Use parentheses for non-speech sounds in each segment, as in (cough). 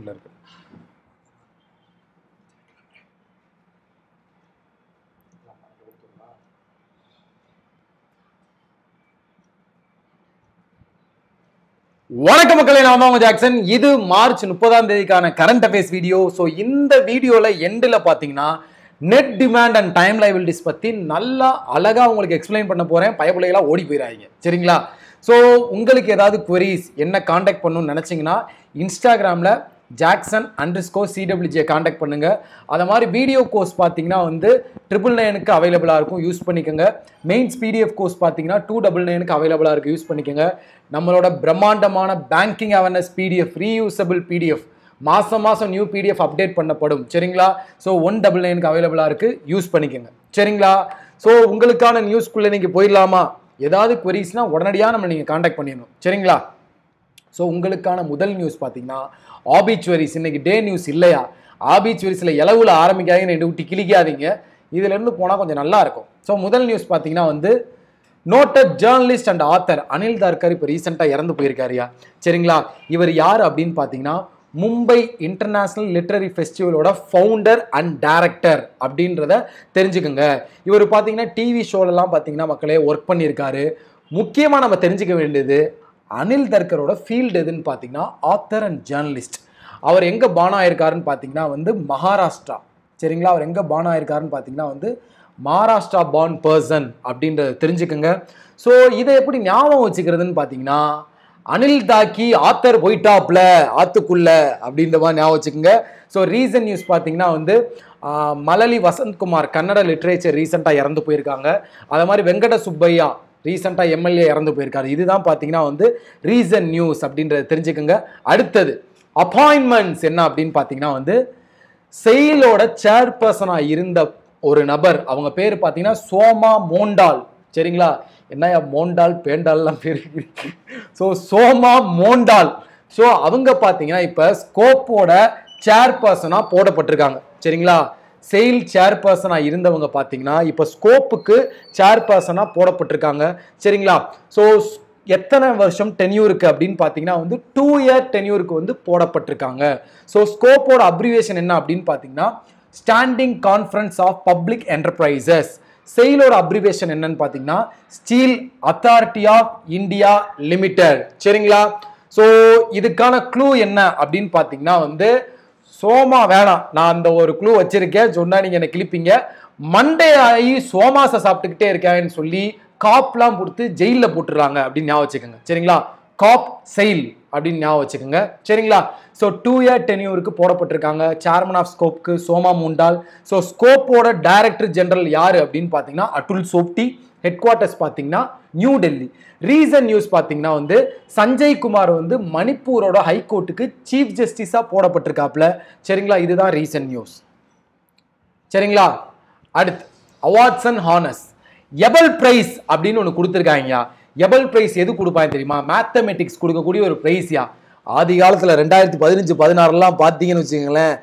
உள்ள இருக்கு வணக்க மக்களே நான் தான் ஜாக்சன் இது மார்ச் முப்பதாம் தேதிக்கான கரண்ட் அஃபேர்ஸ் வீடியோ ஸோ இந்த வீடியோவில் எண்டில் பார்த்தீங்கன்னா net demand and time liabilities பற்றி நல்லா அழகாக உங்களுக்கு எக்ஸ்பிளைன் பண்ண போகிறேன் பயப்பிள்ளைகளாக ஓடி போயிடாங்க சரிங்களா ஸோ உங்களுக்கு ஏதாவது குவரிஸ் என்ன காண்டாக்ட் பண்ணணும்னு நினச்சிங்கன்னா இன்ஸ்டாகிராமில் ஜாக்சன் அண்டர் ஸ்கோர் சிடபிள்யூஜியை காண்டாக்ட் பண்ணுங்கள் அதை மாதிரி வீடியோ கோர்ஸ் பார்த்தீங்கன்னா வந்து ட்ரிபிள் நைனுக்கு அவைலபிளாக இருக்கும் யூஸ் பண்ணிக்கோங்க மெயின்ஸ் பிடிஎஃப் கோர்ஸ் பார்த்தீங்கன்னா டூ டபுள் நைனுக்கு அவைலபிளாக இருக்குது யூஸ் பண்ணிக்கோங்க நம்மளோட பிரம்மாண்டமான banking awareness PDF reusable PDF மாதம் மாதம் நியூ பிடிஎஃப் அப்டேட் பண்ணப்படும் சரிங்களா ஸோ ஒன் டபுள் நைனுக்கு அவைலபிளாக இருக்குது யூஸ் பண்ணிக்கோங்க சரிங்களா ஸோ உங்களுக்கான நியூஸ்குள்ளே நீங்கள் போயிடலாமா ஏதாவது குவரிஸ்னால் உடனடியாக நம்ம நீங்கள் காண்டாக்ட் பண்ணிடணும் சரிங்களா ஸோ உங்களுக்கான முதல் நியூஸ் பார்த்தீங்கன்னா ஆபிச்சுவரிஸ் இன்னைக்கு டே நியூஸ் இல்லையா ஆபிச்சுவரிஸில் இளவுல ஆரம்பிக்காதீங்க ரெண்டு விட்டு கிளிக்காதீங்க இதுலேருந்து போனால் கொஞ்சம் நல்லா இருக்கும் ஸோ முதல் நியூஸ் பார்த்தீங்கன்னா வந்து noted journalist and author Anil Dharker இப்போ ரீசெண்டாக இறந்து போயிருக்காருயா சரிங்களா இவர் யார் அப்படின்னு பார்த்தீங்கன்னா மும்பை இன்டர்நேஷ்னல் லிட்ரரி ஃபெஸ்டிவலோட ஃபவுண்டர் அண்ட் டைரக்டர் அப்படின்றத தெரிஞ்சுக்கோங்க இவர் பார்த்தீங்கன்னா டிவி ஷோலெல்லாம் பார்த்தீங்கன்னா மக்களே ஒர்க் பண்ணியிருக்காரு முக்கியமாக நம்ம தெரிஞ்சுக்க வேண்டியது அனில் தர்கரோட ஃபீல்டு எதுன்னு பார்த்தீங்கன்னா ஆத்தர் அண்ட் ஜேர்னலிஸ்ட் அவர் எங்கே பானம் ஆயிருக்காருன்னு பார்த்தீங்கன்னா வந்து மகாராஷ்டிரா சரிங்களா அவர் எங்கே பானம் ஆயிருக்காருன்னு பார்த்தீங்கன்னா வந்து மகாராஷ்டிரா பார்ன் பர்சன் அப்படின்றத தெரிஞ்சுக்கோங்க ஸோ இதை எப்படி ஞாபகம் வச்சுக்கிறதுன்னு பார்த்தீங்கன்னா அனில் தாக்கி ஆத்தர் போயிட்டாப்ல ஆத்துக்குள்ள அப்படின்ற மாதிரி ஞாபகம் வச்சுக்கோங்க ஸோ ரீசன் நியூஸ் பார்த்தீங்கன்னா வந்து மலலி வசந்த்குமார் கன்னட லிட்ரேச்சர் ரீசெண்டாக இறந்து போயிருக்காங்க அதை மாதிரி வெங்கட சுப்பையா ரீசெண்டாக எம்எல்ஏ இறந்து போயிருக்காரு இதுதான் பார்த்தீங்கன்னா வந்து ரீசன் நியூஸ் அப்படின்றத தெரிஞ்சுக்கோங்க அடுத்தது அப்பாயின்மெண்ட்ஸ் என்ன அப்படின்னு பார்த்தீங்கன்னா வந்து செயலோட சேர்பர்சனாக இருந்த ஒரு நபர் அவங்க பேர் பார்த்தீங்கன்னா சோமா மோண்டால் சரிங்களா என்னையா மோண்டால் பேண்டால்லாம் பேர் ஸோ சோமா மோண்டால் ஸோ அவங்க பார்த்தீங்கன்னா இப்போ ஸ்கோப்போட சேர்பர்சனாக போடப்பட்டிருக்காங்க சரிங்களா செயல் சேர்பர்சனாக இருந்தவங்க பார்த்தீங்கன்னா இப்போ ஸ்கோப்புக்கு சேர்பர்சனாக போடப்பட்டிருக்காங்க சரிங்களா ஸோ எத்தனை வருஷம் டென்யூருக்கு அப்படின்னு பார்த்தீங்கன்னா வந்து டூ இயர் டென்யூருக்கு வந்து போடப்பட்டிருக்காங்க ஸோ ஸ்கோப்போட அப்ரிவேஷன் என்ன அப்படின்னு பார்த்தீங்கன்னா standing conference of public enterprises செயலோட அப்ரிவேஷன் என்னன்னு பார்த்தீங்கன்னா steel authority of India limited சரிங்களா ஸோ இதுக்கான க்ளூ என்ன அப்படின்னு பார்த்தீங்கன்னா வந்து சோமா வேணாம் நான் அந்த ஒரு க்ளூ வச்சிருக்கேன் சொன்னால் நீங்கள் என்னை கிழிப்பீங்க மண்டே ஆகி சோமாசை சாப்பிட்டுக்கிட்டே இருக்கேன்னு சொல்லி காப்லாம் கொடுத்து ஜெயிலில் போட்டுடுறாங்க அப்படின்னு ஞாபகம் வச்சுக்கோங்க சரிங்களா காப் செயல் அப்படின்னு ஞாபகம் வச்சுக்கோங்க சரிங்களா ஸோ டூ இயர் டென்யூருக்கு போடப்பட்டிருக்காங்க சேர்மன் ஆஃப் ஸ்கோப்க்கு சோமா முண்டால் ஸோ ஸ்கோப்போட டைரக்டர் ஜெனரல் யார் அப்படின்னு பார்த்தீங்கன்னா அட்டுல் சோப்டி ஹெட் குவார்ட்டர்ஸ் பார்த்தீங்கன்னா நியூ டெல்லி ரீசன் நியூஸ் பார்த்தீங்கன்னா வந்து சஞ்சய் குமார் வந்து மணிப்பூரோட ஹைகோர்ட்டுக்கு சீஃப் ஜஸ்டிஸாக போடப்பட்டிருக்காப்ல சரிங்களா இதுதான் ரீசன் நியூஸ் சரிங்களா அடுத்து awards and honours Abel prize அப்படின்னு ஒன்று கொடுத்துருக்காங்கயா எபல் பிரைஸ் எது கொடுப்பாங்க தெரியுமா மேத்தமெட்டிக்ஸ் கொடுக்கக்கூடிய ஒரு பிரைஸ்யா ஆதி காலத்தில் ரெண்டாயிரத்தி பதினஞ்சு பதினாறுலாம் பார்த்தீங்கன்னு வச்சுக்கோங்களேன்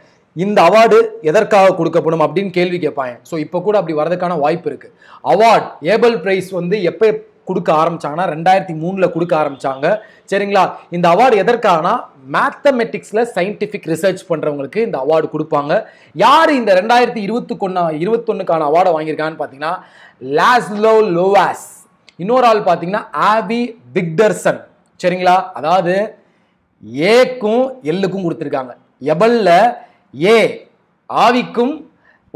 இந்த அவார்டு எதற்காக கொடுக்கப்படும் அப்படின்னு கேள்வி கேட்பாங்க ஸோ இப்போ கூட அப்படி வரதுக்கான வாய்ப்பு இருக்குது அவார்ட் ஏபல் பிரைஸ் வந்து எப்போ கொடுக்க ஆரம்பித்தாங்கன்னா ரெண்டாயிரத்தி மூணில் கொடுக்க ஆரம்பித்தாங்க சரிங்களா இந்த அவார்டு எதற்காகனா மேத்தமெட்டிக்ஸில் சயின்டிஃபிக் ரிசர்ச் பண்ணுறவங்களுக்கு இந்த அவார்டு கொடுப்பாங்க யார் இந்த ரெண்டாயிரத்தி இருபத்துக்கொன்னா இருபத்தொன்னுக்கான அவார்டை வாங்கியிருக்கான்னு பார்த்தீங்கன்னா லாஸ்லோ லோவாஸ் இன்னொரு ஆள் பார்த்தீங்கன்னா ஆவி விக்டர்சன் சரிங்களா அதாவது ஏக்கும் எல்லுக்கும் கொடுத்துருக்காங்க எபல்ல ஏ ஆவிக்கும்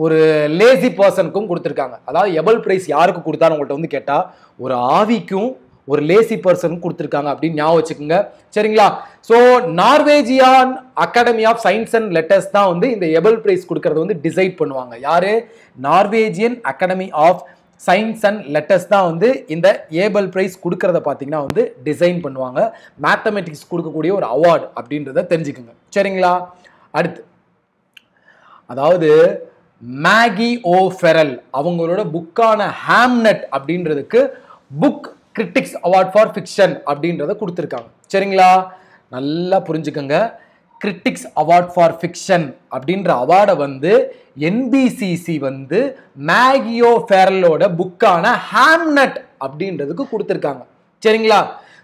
ஒரு லேசி பர்சனுக்கும் கொடுத்துருக்காங்க அதாவது எபல் ப்ரைஸ் யாருக்கு கொடுத்தாரு உங்கள்கிட்ட வந்து கேட்டால் ஒரு ஆவிக்கும் ஒரு லேசி பர்சன் கொடுத்துருக்காங்க அப்படின்னு ஞாபகம் வச்சுக்கோங்க சரிங்களா so Norwegian academy of science and letters தான் வந்து இந்த எபல் பிரைஸ் கொடுக்கறத வந்து டிசைட் பண்ணுவாங்க யார் Norwegian academy of science and letters தான் வந்து இந்த ஏபல் ப்ரைஸ் கொடுக்கறத பார்த்தீங்கன்னா வந்து டிசைன் பண்ணுவாங்க மேத்தமெட்டிக்ஸ் கொடுக்கக்கூடிய ஒரு அவார்டு அப்படின்றத தெரிஞ்சுக்கோங்க சரிங்களா அடுத்து அதாவது மேகி ஓ ஃபெரல் அவங்களோட புக்கான ஹேம்னட் அப்படின்றதுக்கு book critics award for fiction அப்படின்றத கொடுத்துருக்காங்க சரிங்களா நல்லா புரிஞ்சுக்கோங்க கிரிட்டிக்ஸ் அவார்ட் ஃபார் ஃபிக்ஷன் அப்படின்ற அவார்டை வந்து என்பிசிசி வந்து மேகியோ ஃபேரலோட புக்கான ஹேம்நட் அப்படின்றதுக்கு கொடுத்துருக்காங்க சரிங்களா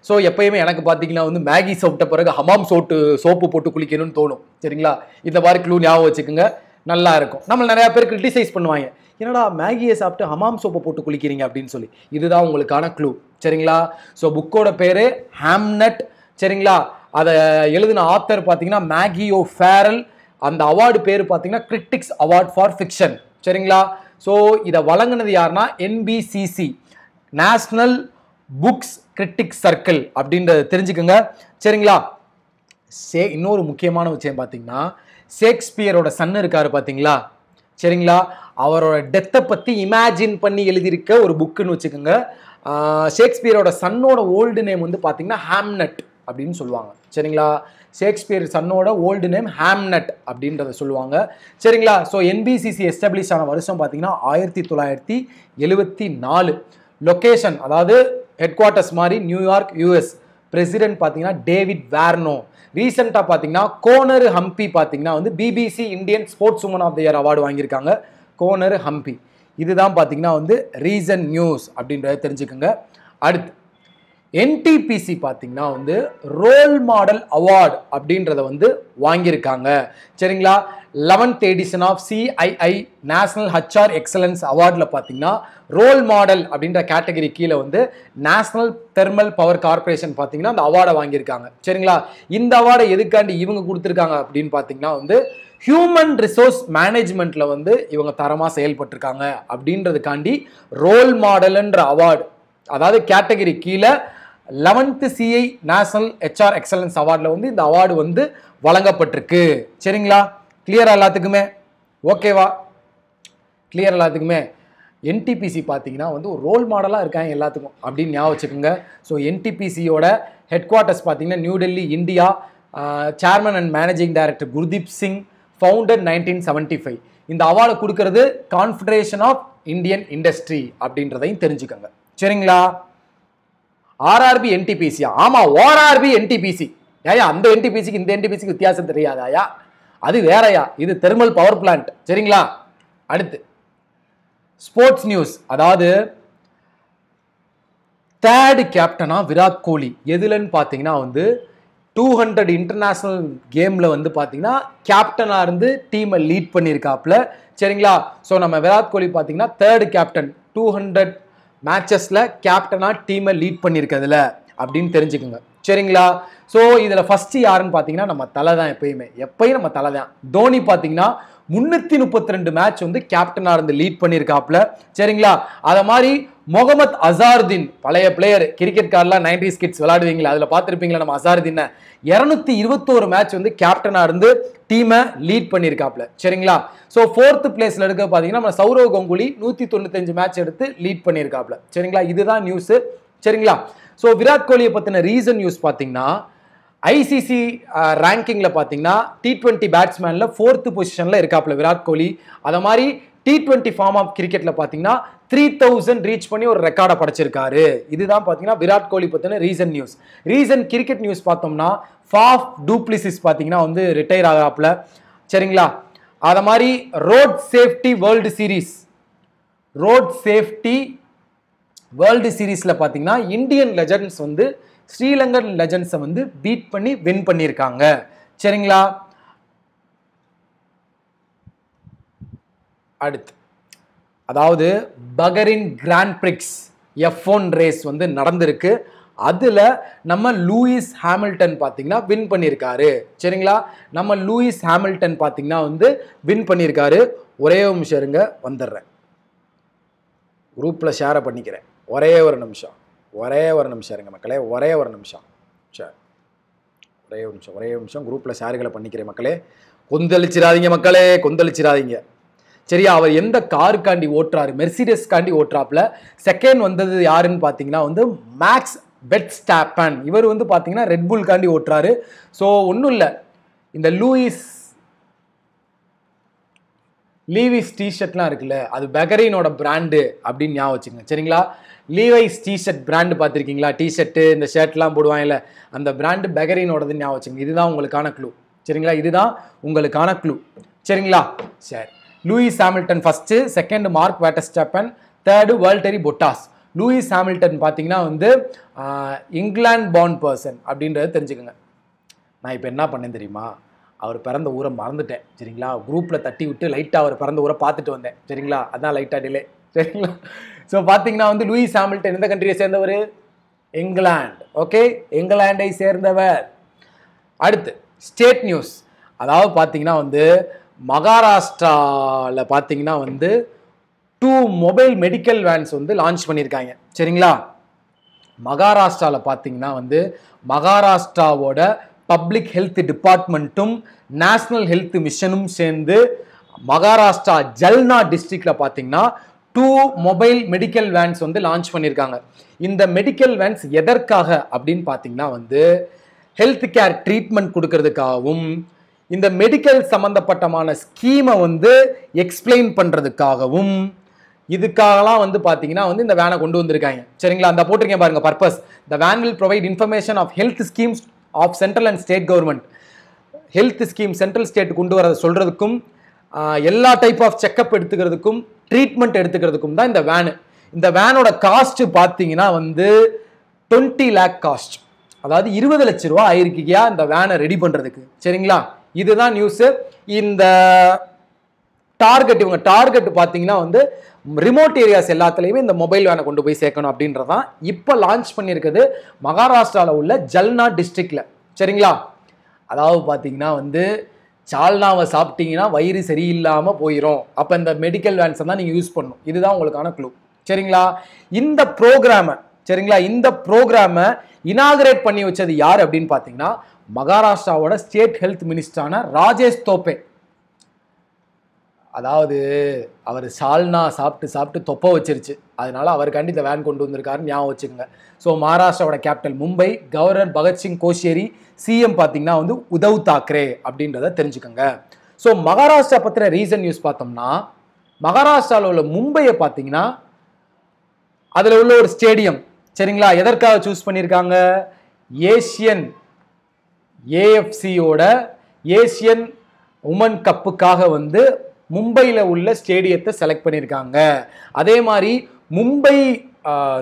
ஸோ எப்பயுமே எனக்கு பார்த்தீங்கன்னா வந்து மேகி சாப்பிட்ட பிறகு ஹமாம் சோட்டு சோப்பு போட்டு குளிக்கணும்னு தோணும் சரிங்களா இந்த மாதிரி க்ளூ ஞாபகம் வச்சுக்கோங்க நல்லா இருக்கும் நம்ம நிறையா பேர் கிரிட்டிசைஸ் பண்ணுவாங்க என்னடா மேகியை சாப்பிட்டு ஹமாம் சோப்பை போட்டு குளிக்கிறீங்க அப்படின்னு சொல்லி இதுதான் உங்களுக்கான க்ளூ சரிங்களா ஸோ புக்கோட பேர் ஹாம்னட் சரிங்களா அதை எழுதின ஆத்தர் பார்த்தீங்கன்னா மேகியோ ஃபேரல் அந்த அவார்டு பேர் பார்த்தீங்கன்னா கிரிட்டிக்ஸ் அவார்ட் ஃபார் ஃபிக்ஷன் சரிங்களா ஸோ இதை வழங்கினது யாருன்னா NBCC national books critics circle அப்படின்றத தெரிஞ்சுக்கோங்க சரிங்களா சே இன்னொரு முக்கியமான விஷயம் பார்த்தீங்கன்னா ஷேக்ஸ்பியரோட சன் இருக்கார் பார்த்தீங்களா சரிங்களா அவரோட டெத்தை பற்றி இமேஜின் பண்ணி எழுதியிருக்க ஒரு புக்குன்னு வச்சுக்கோங்க ஷேக்ஸ்பியரோட சன்னோட ஓல்டு நேம் வந்து பார்த்தீங்கன்னா ஹாம்னட் அப்படின்னு சொல்லுவாங்க சரிங்களா ஷேக்ஸ்பியர் சன்னோட ஓல்டு நேம் ஹாம்னட் அப்படின்றத சொல்லுவாங்க சரிங்களா ஸோ என்பிசிசி எஸ்டாப்ளிஷ் ஆன வருஷம் பார்த்தீங்கன்னா ஆயிரத்தி தொள்ளாயிரத்தி எழுபத்தி நாலு லொக்கேஷன் அதாவது ஹெட் குவார்ட்டர்ஸ் மாதிரி நியூயார்க் யூஎஸ் பிரசிடென்ட் பார்த்தீங்கன்னா டேவிட் வேர்னோ ரீசெண்டாக பார்த்தீங்கன்னா கோனர் ஹம்பி பார்த்தீங்கன்னா வந்து BBC Indian sports woman of the year award வாங்கியிருக்காங்க கோனர் ஹம்பி இதுதான் பார்த்தீங்கன்னா வந்து ரீசன் நியூஸ் அப்படின்றத தெரிஞ்சுக்கோங்க அடுத்து என்டிபிசி பார்த்தீங்கன்னா வந்து ரோல் மாடல் அவார்டு அப்படின்றத வந்து வாங்கியிருக்காங்க சரிங்களா eleventh edition of CII national HR excellence அவார்டில் பார்த்தீங்கன்னா ரோல் மாடல் அப்படின்ற கேட்டகரி கீழே வந்து நேஷனல் தெர்மல் பவர் கார்பரேஷன் பார்த்தீங்கன்னா அந்த அவார்டை வாங்கியிருக்காங்க சரிங்களா இந்த அவார்டை எதுக்காண்டி இவங்க கொடுத்துருக்காங்க அப்படின்னு பார்த்தீங்கன்னா வந்து ஹியூமன் ரிசோர்ஸ் மேனேஜ்மெண்ட்டில் வந்து இவங்க தரமாக செயல்பட்டிருக்காங்க அப்படின்றதுக்காண்டி ரோல் மாடலுன்ற அவார்டு அதாவது கேட்டகரி கீழே eleventh CI national HR excellence அவார்டில் வந்து இந்த அவார்டு வந்து வழங்கப்பட்டிருக்கு சரிங்களா கிளியரா எல்லாத்துக்குமே ஓகேவா கிளியர் எல்லாத்துக்குமே என்டிபிசி பார்த்தீங்கன்னா வந்து ஒரு ரோல் மாடலாக இருக்காங்க எல்லாத்துக்கும் அப்படின்னு ஞாபகம் வச்சுக்கோங்க ஸோ என்டிபிசியோட ஹெட் குவார்ட்டர்ஸ் பார்த்தீங்கன்னா New Delhi India chairman and managing director Gurdeep Singh founded nineteen seventy five இந்த அவார்டு கொடுக்கறது கான்ஃபெடரேஷன் ஆஃப் இந்தியன் இண்டஸ்ட்ரி அப்படின்றதையும் தெரிஞ்சுக்கோங்க சரிங்களா ஆர்ஆர்பி என்டிபிசியா ஆமாம் ஓஆர்பி என்டிபிசி ஏயா அந்த என்டிபிசிக்கு இந்த என்டிபிசிக்கு வித்தியாசம் தெரியாதாயா அது வேறயா இது தெர்மல் பவர் பிளான்ட் சரிங்களா அடுத்து ஸ்போர்ட்ஸ் நியூஸ் அதாவது தேர்டு கேப்டனா விராட் கோலி எதுலன்னு பார்த்தீங்கன்னா வந்து டூ ஹண்ட்ரட் இன்டர்நேஷ்னல் கேமில் வந்து பார்த்தீங்கன்னா கேப்டனாக இருந்து டீமை லீட் பண்ணியிருக்காப்புல சரிங்களா ஸோ நம்ம விராட் கோலி பார்த்தீங்கன்னா தேர்டு கேப்டன் டூ ஹண்ட்ரட் மேட்சஸில் கேப்டனாக டீமை லீட் பண்ணியிருக்கதில்ல அப்படின்னு தெரிஞ்சுக்கோங்க சரிங்களா ஸோ இதில் ஃபஸ்ட்டு யாருன்னு பார்த்தீங்கன்னா நம்ம தலை தான் எப்பயுமே எப்பயும் நம்ம தலை தான் தோனி பார்த்தீங்கன்னா முன்னூற்றி முப்பத்தி ரெண்டு மேட்ச் வந்து கேப்டனா இருந்து லீட் பண்ணியிருக்காப்ல சரிங்களா அதை மாதிரி முகமத் அசாருதீன் பழைய பிளேயர் கிரிக்கெட் கார்டெலாம் நைன்டி கிட்ஸ் விளாடுவீங்களா அதில் பார்த்துருப்பீங்களா நம்ம அசாருதீனை இரநூத்தி இருபத்தோரு மேட்ச் வந்து கேப்டனாக இருந்து டீமை லீட் பண்ணியிருக்காப்ல சரிங்களா ஸோ ஃபோர்த்து பிளேஸில் இருக்க பார்த்தீங்கன்னா நம்ம சௌரவ் கங்குலி நூற்றி தொண்ணூத்தஞ்சு மேட்ச் எடுத்து லீட் பண்ணியிருக்காப்ல சரிங்களா இதுதான் நியூஸு சரிங்களா ஸோ விராட் கோலியை பற்றின ரீசன் நியூஸ் பார்த்தீங்கன்னா ஐசிசி ரேங்கிங்கில் பார்த்தீங்கன்னா டி ட்வெண்ட்டி பேட்ஸ்மேனில் ஃபோர்த்து பொசிஷனில் இருக்காப்புல விராட் கோலி அதை மாதிரி டி ட்வெண்ட்டி ஃபார்ம் ஆஃப் கிரிக்கெட்டில் பார்த்தீங்கன்னா த்ரீ தௌசண்ட் ரீச் பண்ணி ஒரு ரெக்கார்டை படைச்சிருக்காரு இதுதான் பார்த்தீங்கன்னா விராட் கோலி பற்றின recent news recent cricket news பார்த்தோம்னா ஃபாஃப் டூப்ளிசிஸ் பார்த்தீங்கன்னா வந்து ரிட்டையர் ஆகாப்புல சரிங்களா அதை மாதிரி road safety world series road safety world சீரீஸில் பார்த்தீங்கன்னா இந்தியன் லெஜண்ட்ஸ் வந்து ஸ்ரீலங்கர் லெஜன்ஸை வந்து பீட் பண்ணி வின் பண்ணியிருக்காங்க சரிங்களா அடுத்து அதாவது Bahrain grand prix F one race வந்து நடந்திருக்கு அதில் நம்ம லூயிஸ் ஹேமில்டன் பார்த்திங்கன்னா வின் பண்ணியிருக்காரு சரிங்களா நம்ம லூயிஸ் ஹேமில்டன் பார்த்திங்கன்னா வந்து வின் பண்ணியிருக்காரு ஒரே நிமிஷம் இருங்க வந்துடுறேன் குரூப்பில் ஷேரை பண்ணிக்கிறேன் ஒரே ஒரு நிமிஷம் ஒரே ஒரு நிமிஷம் இருங்க மக்களே ஒரே ஒரு நிமிஷம் சரி ஒரே ஒரு நிமிஷம் ஒரே ஒரு நிமிஷம் குரூப்பில் சேர்களை பண்ணிக்கிறேன் மக்களே கொந்தளிச்சிடாதீங்க மக்களே கொந்தளிச்சிடாதீங்க சரியா அவர் எந்த காருக்காண்டி ஓட்டுறாரு மெர்சிடஸ் காண்டி ஓட்டுறாப்புல செகண்ட் வந்தது யாருன்னு பார்த்தீங்கன்னா வந்து மேக்ஸ் பெட் ஸ்டாப்பன் இவர் வந்து பார்த்தீங்கன்னா ரெட்புல் காண்டி ஓட்டுறாரு ஸோ ஒன்றும் இல்லை இந்த லூயிஸ் லீவிஸ் டிஷர்ட்லாம் இருக்குல்ல அது பெகரீனோட பிராண்டு அப்படின்னு ஞாபகம் வச்சுக்கங்க சரிங்களா லீவைஸ் டிஷர்ட் பிராண்டு பார்த்துருக்கீங்களா டிஷர்ட்டு இந்த ஷர்ட்லாம் போடுவாங்கல்ல அந்த பிராண்டு பெகரீனோடதுன்னு ஞாபகம் வச்சுங்க இதுதான் உங்களுக்கான க்ளூ சரிங்களா இதுதான் உங்களுக்கான க்ளூ சரிங்களா சரி லூயிஸ் ஹாமில்டன் ஃபஸ்ட்டு செகண்ட் மார்க் Verstappen third Valtteri Bottas Lewis Hamilton பார்த்தீங்கன்னா வந்து இங்கிலாந்து பாண்ட் பர்சன் அப்படின்றத தெரிஞ்சுக்கோங்க நான் இப்போ என்ன பண்ணேன் தெரியுமா அவர் பிறந்த ஊரை மறந்துட்டேன் சரிங்களா குரூப்பில் தட்டி விட்டு லைட்டாக அவர் பிறந்த ஊரை பார்த்துட்டு வந்தேன் சரிங்களா அதான் லைட்டாக டிலே சரிங்களா ஸோ (laughs) பார்த்தீங்கன்னா வந்து லூயிஸ் ஹாமில்டன் எந்த கண்ட்ரியை சேர்ந்தவர் இங்கிலாந்து ஓகே இங்கிலாண்டை சேர்ந்தவர் அடுத்து ஸ்டேட் நியூஸ் அதாவது பார்த்தீங்கன்னா வந்து மகாராஷ்டிராவில் பார்த்தீங்கன்னா வந்து டூ மொபைல் மெடிக்கல் வேன்ஸ் வந்து லான்ச் பண்ணியிருக்காங்க சரிங்களா மகாராஷ்டிராவில் பார்த்தீங்கன்னா வந்து மகாராஷ்டிராவோட பப்ளிக் ஹெல்த் டிபார்ட்மெண்ட்டும் நேஷ்னல் ஹெல்த் மிஷனும் சேர்ந்து மகாராஷ்டிரா ஜல்னா டிஸ்ட்ரிக்டில் பார்த்தீங்கன்னா டூ மொபைல் மெடிக்கல் வேன்ஸ் வந்து லான்ச் பண்ணியிருக்காங்க இந்த மெடிக்கல் வேன்ஸ் எதற்காக அப்படின்னு பார்த்தீங்கன்னா வந்து ஹெல்த் கேர் ட்ரீட்மெண்ட் கொடுக்கறதுக்காகவும் இந்த மெடிக்கல் சம்மந்தப்பட்டமான ஸ்கீமை வந்து எக்ஸ்பிளைன் பண்ணுறதுக்காகவும் இதுக்காகலாம் வந்து பார்த்தீங்கன்னா வந்து இந்த வேனை கொண்டு வந்திருக்காங்க சரிங்களா அந்த போட்டிருக்கேன் பாருங்கள் purpose the van will provide information of health schemes of central and state government health scheme central state கொண்டு வர சொல்கிறதுக்கும் எல்லா டைப் ஆஃப் செக்கப் எடுத்துக்கிறதுக்கும் ட்ரீட்மெண்ட் எடுத்துக்கிறதுக்கும் தான் இந்த வேனு இந்த வேனோட காஸ்ட் பார்த்தீங்கன்னா வந்து டுவெண்ட்டி லேக் காஸ்ட் அதாவது இருபது லட்ச ரூபா ஆயிருக்கியா இந்த வேனை ரெடி பண்ணுறதுக்கு சரிங்களா இதுதான் நியூஸு இந்த டார்கெட் இவங்க டார்கெட் பார்த்தீங்கன்னா வந்து ரிமோட் ஏரியாஸ் எல்லாத்துலேயுமே இந்த மொபைல் வேனை கொண்டு போய் சேர்க்கணும் அப்படின்றதான் இப்போ லான்ச் பண்ணியிருக்குது மகாராஷ்டிராவில் உள்ள ஜல்னா டிஸ்ட்ரிக்டில் சரிங்களா அதாவது பார்த்தீங்கன்னா வந்து சால்னாவை சாப்பிட்டீங்கன்னா வயிறு சரியில்லாமல் போயிடும் அப்போ இந்த மெடிக்கல் வேன்ஸை தான் நீங்கள் யூஸ் பண்ணணும் இதுதான் உங்களுக்கான க்ளூ சரிங்களா இந்த ப்ரோக்ராமை சரிங்களா இந்த ப்ரோக்ராமை இனாகரேட் பண்ணி வச்சது யார் அப்படின்னு பார்த்தீங்கன்னா மகாராஷ்டிராவோட ஸ்டேட் ஹெல்த் மினிஸ்டரான ராஜேஷ் தோப்பே அதாவது அவர் சால்னா சாப்பிட்டு சாப்பிட்டு தொப்பை வச்சிருச்சு அதனால அவருக்காண்டி இந்த வேன் கொண்டு வந்திருக்காருன்னு ஞாபகம் வச்சுக்கோங்க ஸோ மகாராஷ்டிராவோட capital Mumbai governor Bhagat Singh Koshyari CM பார்த்தீங்கன்னா வந்து உதவ் தாக்கரே அப்படின்றத தெரிஞ்சுக்கோங்க ஸோ மகாராஷ்டிரா பற்றின ரீசன் நியூஸ் பார்த்தோம்னா மகாராஷ்டிராவில் உள்ள மும்பையை பார்த்தீங்கன்னா அதில் உள்ள ஒரு ஸ்டேடியம் சரிங்களா எதற்காக சூஸ் பண்ணியிருக்காங்க ஏஷியன் ஏஎஃப்சியோட ஏசியன் உமன் கப்புக்காக வந்து மும்பையில் உள்ள ஸ்டேடியத்தை செலக்ட் பண்ணியிருக்காங்க அதே மாதிரி மும்பை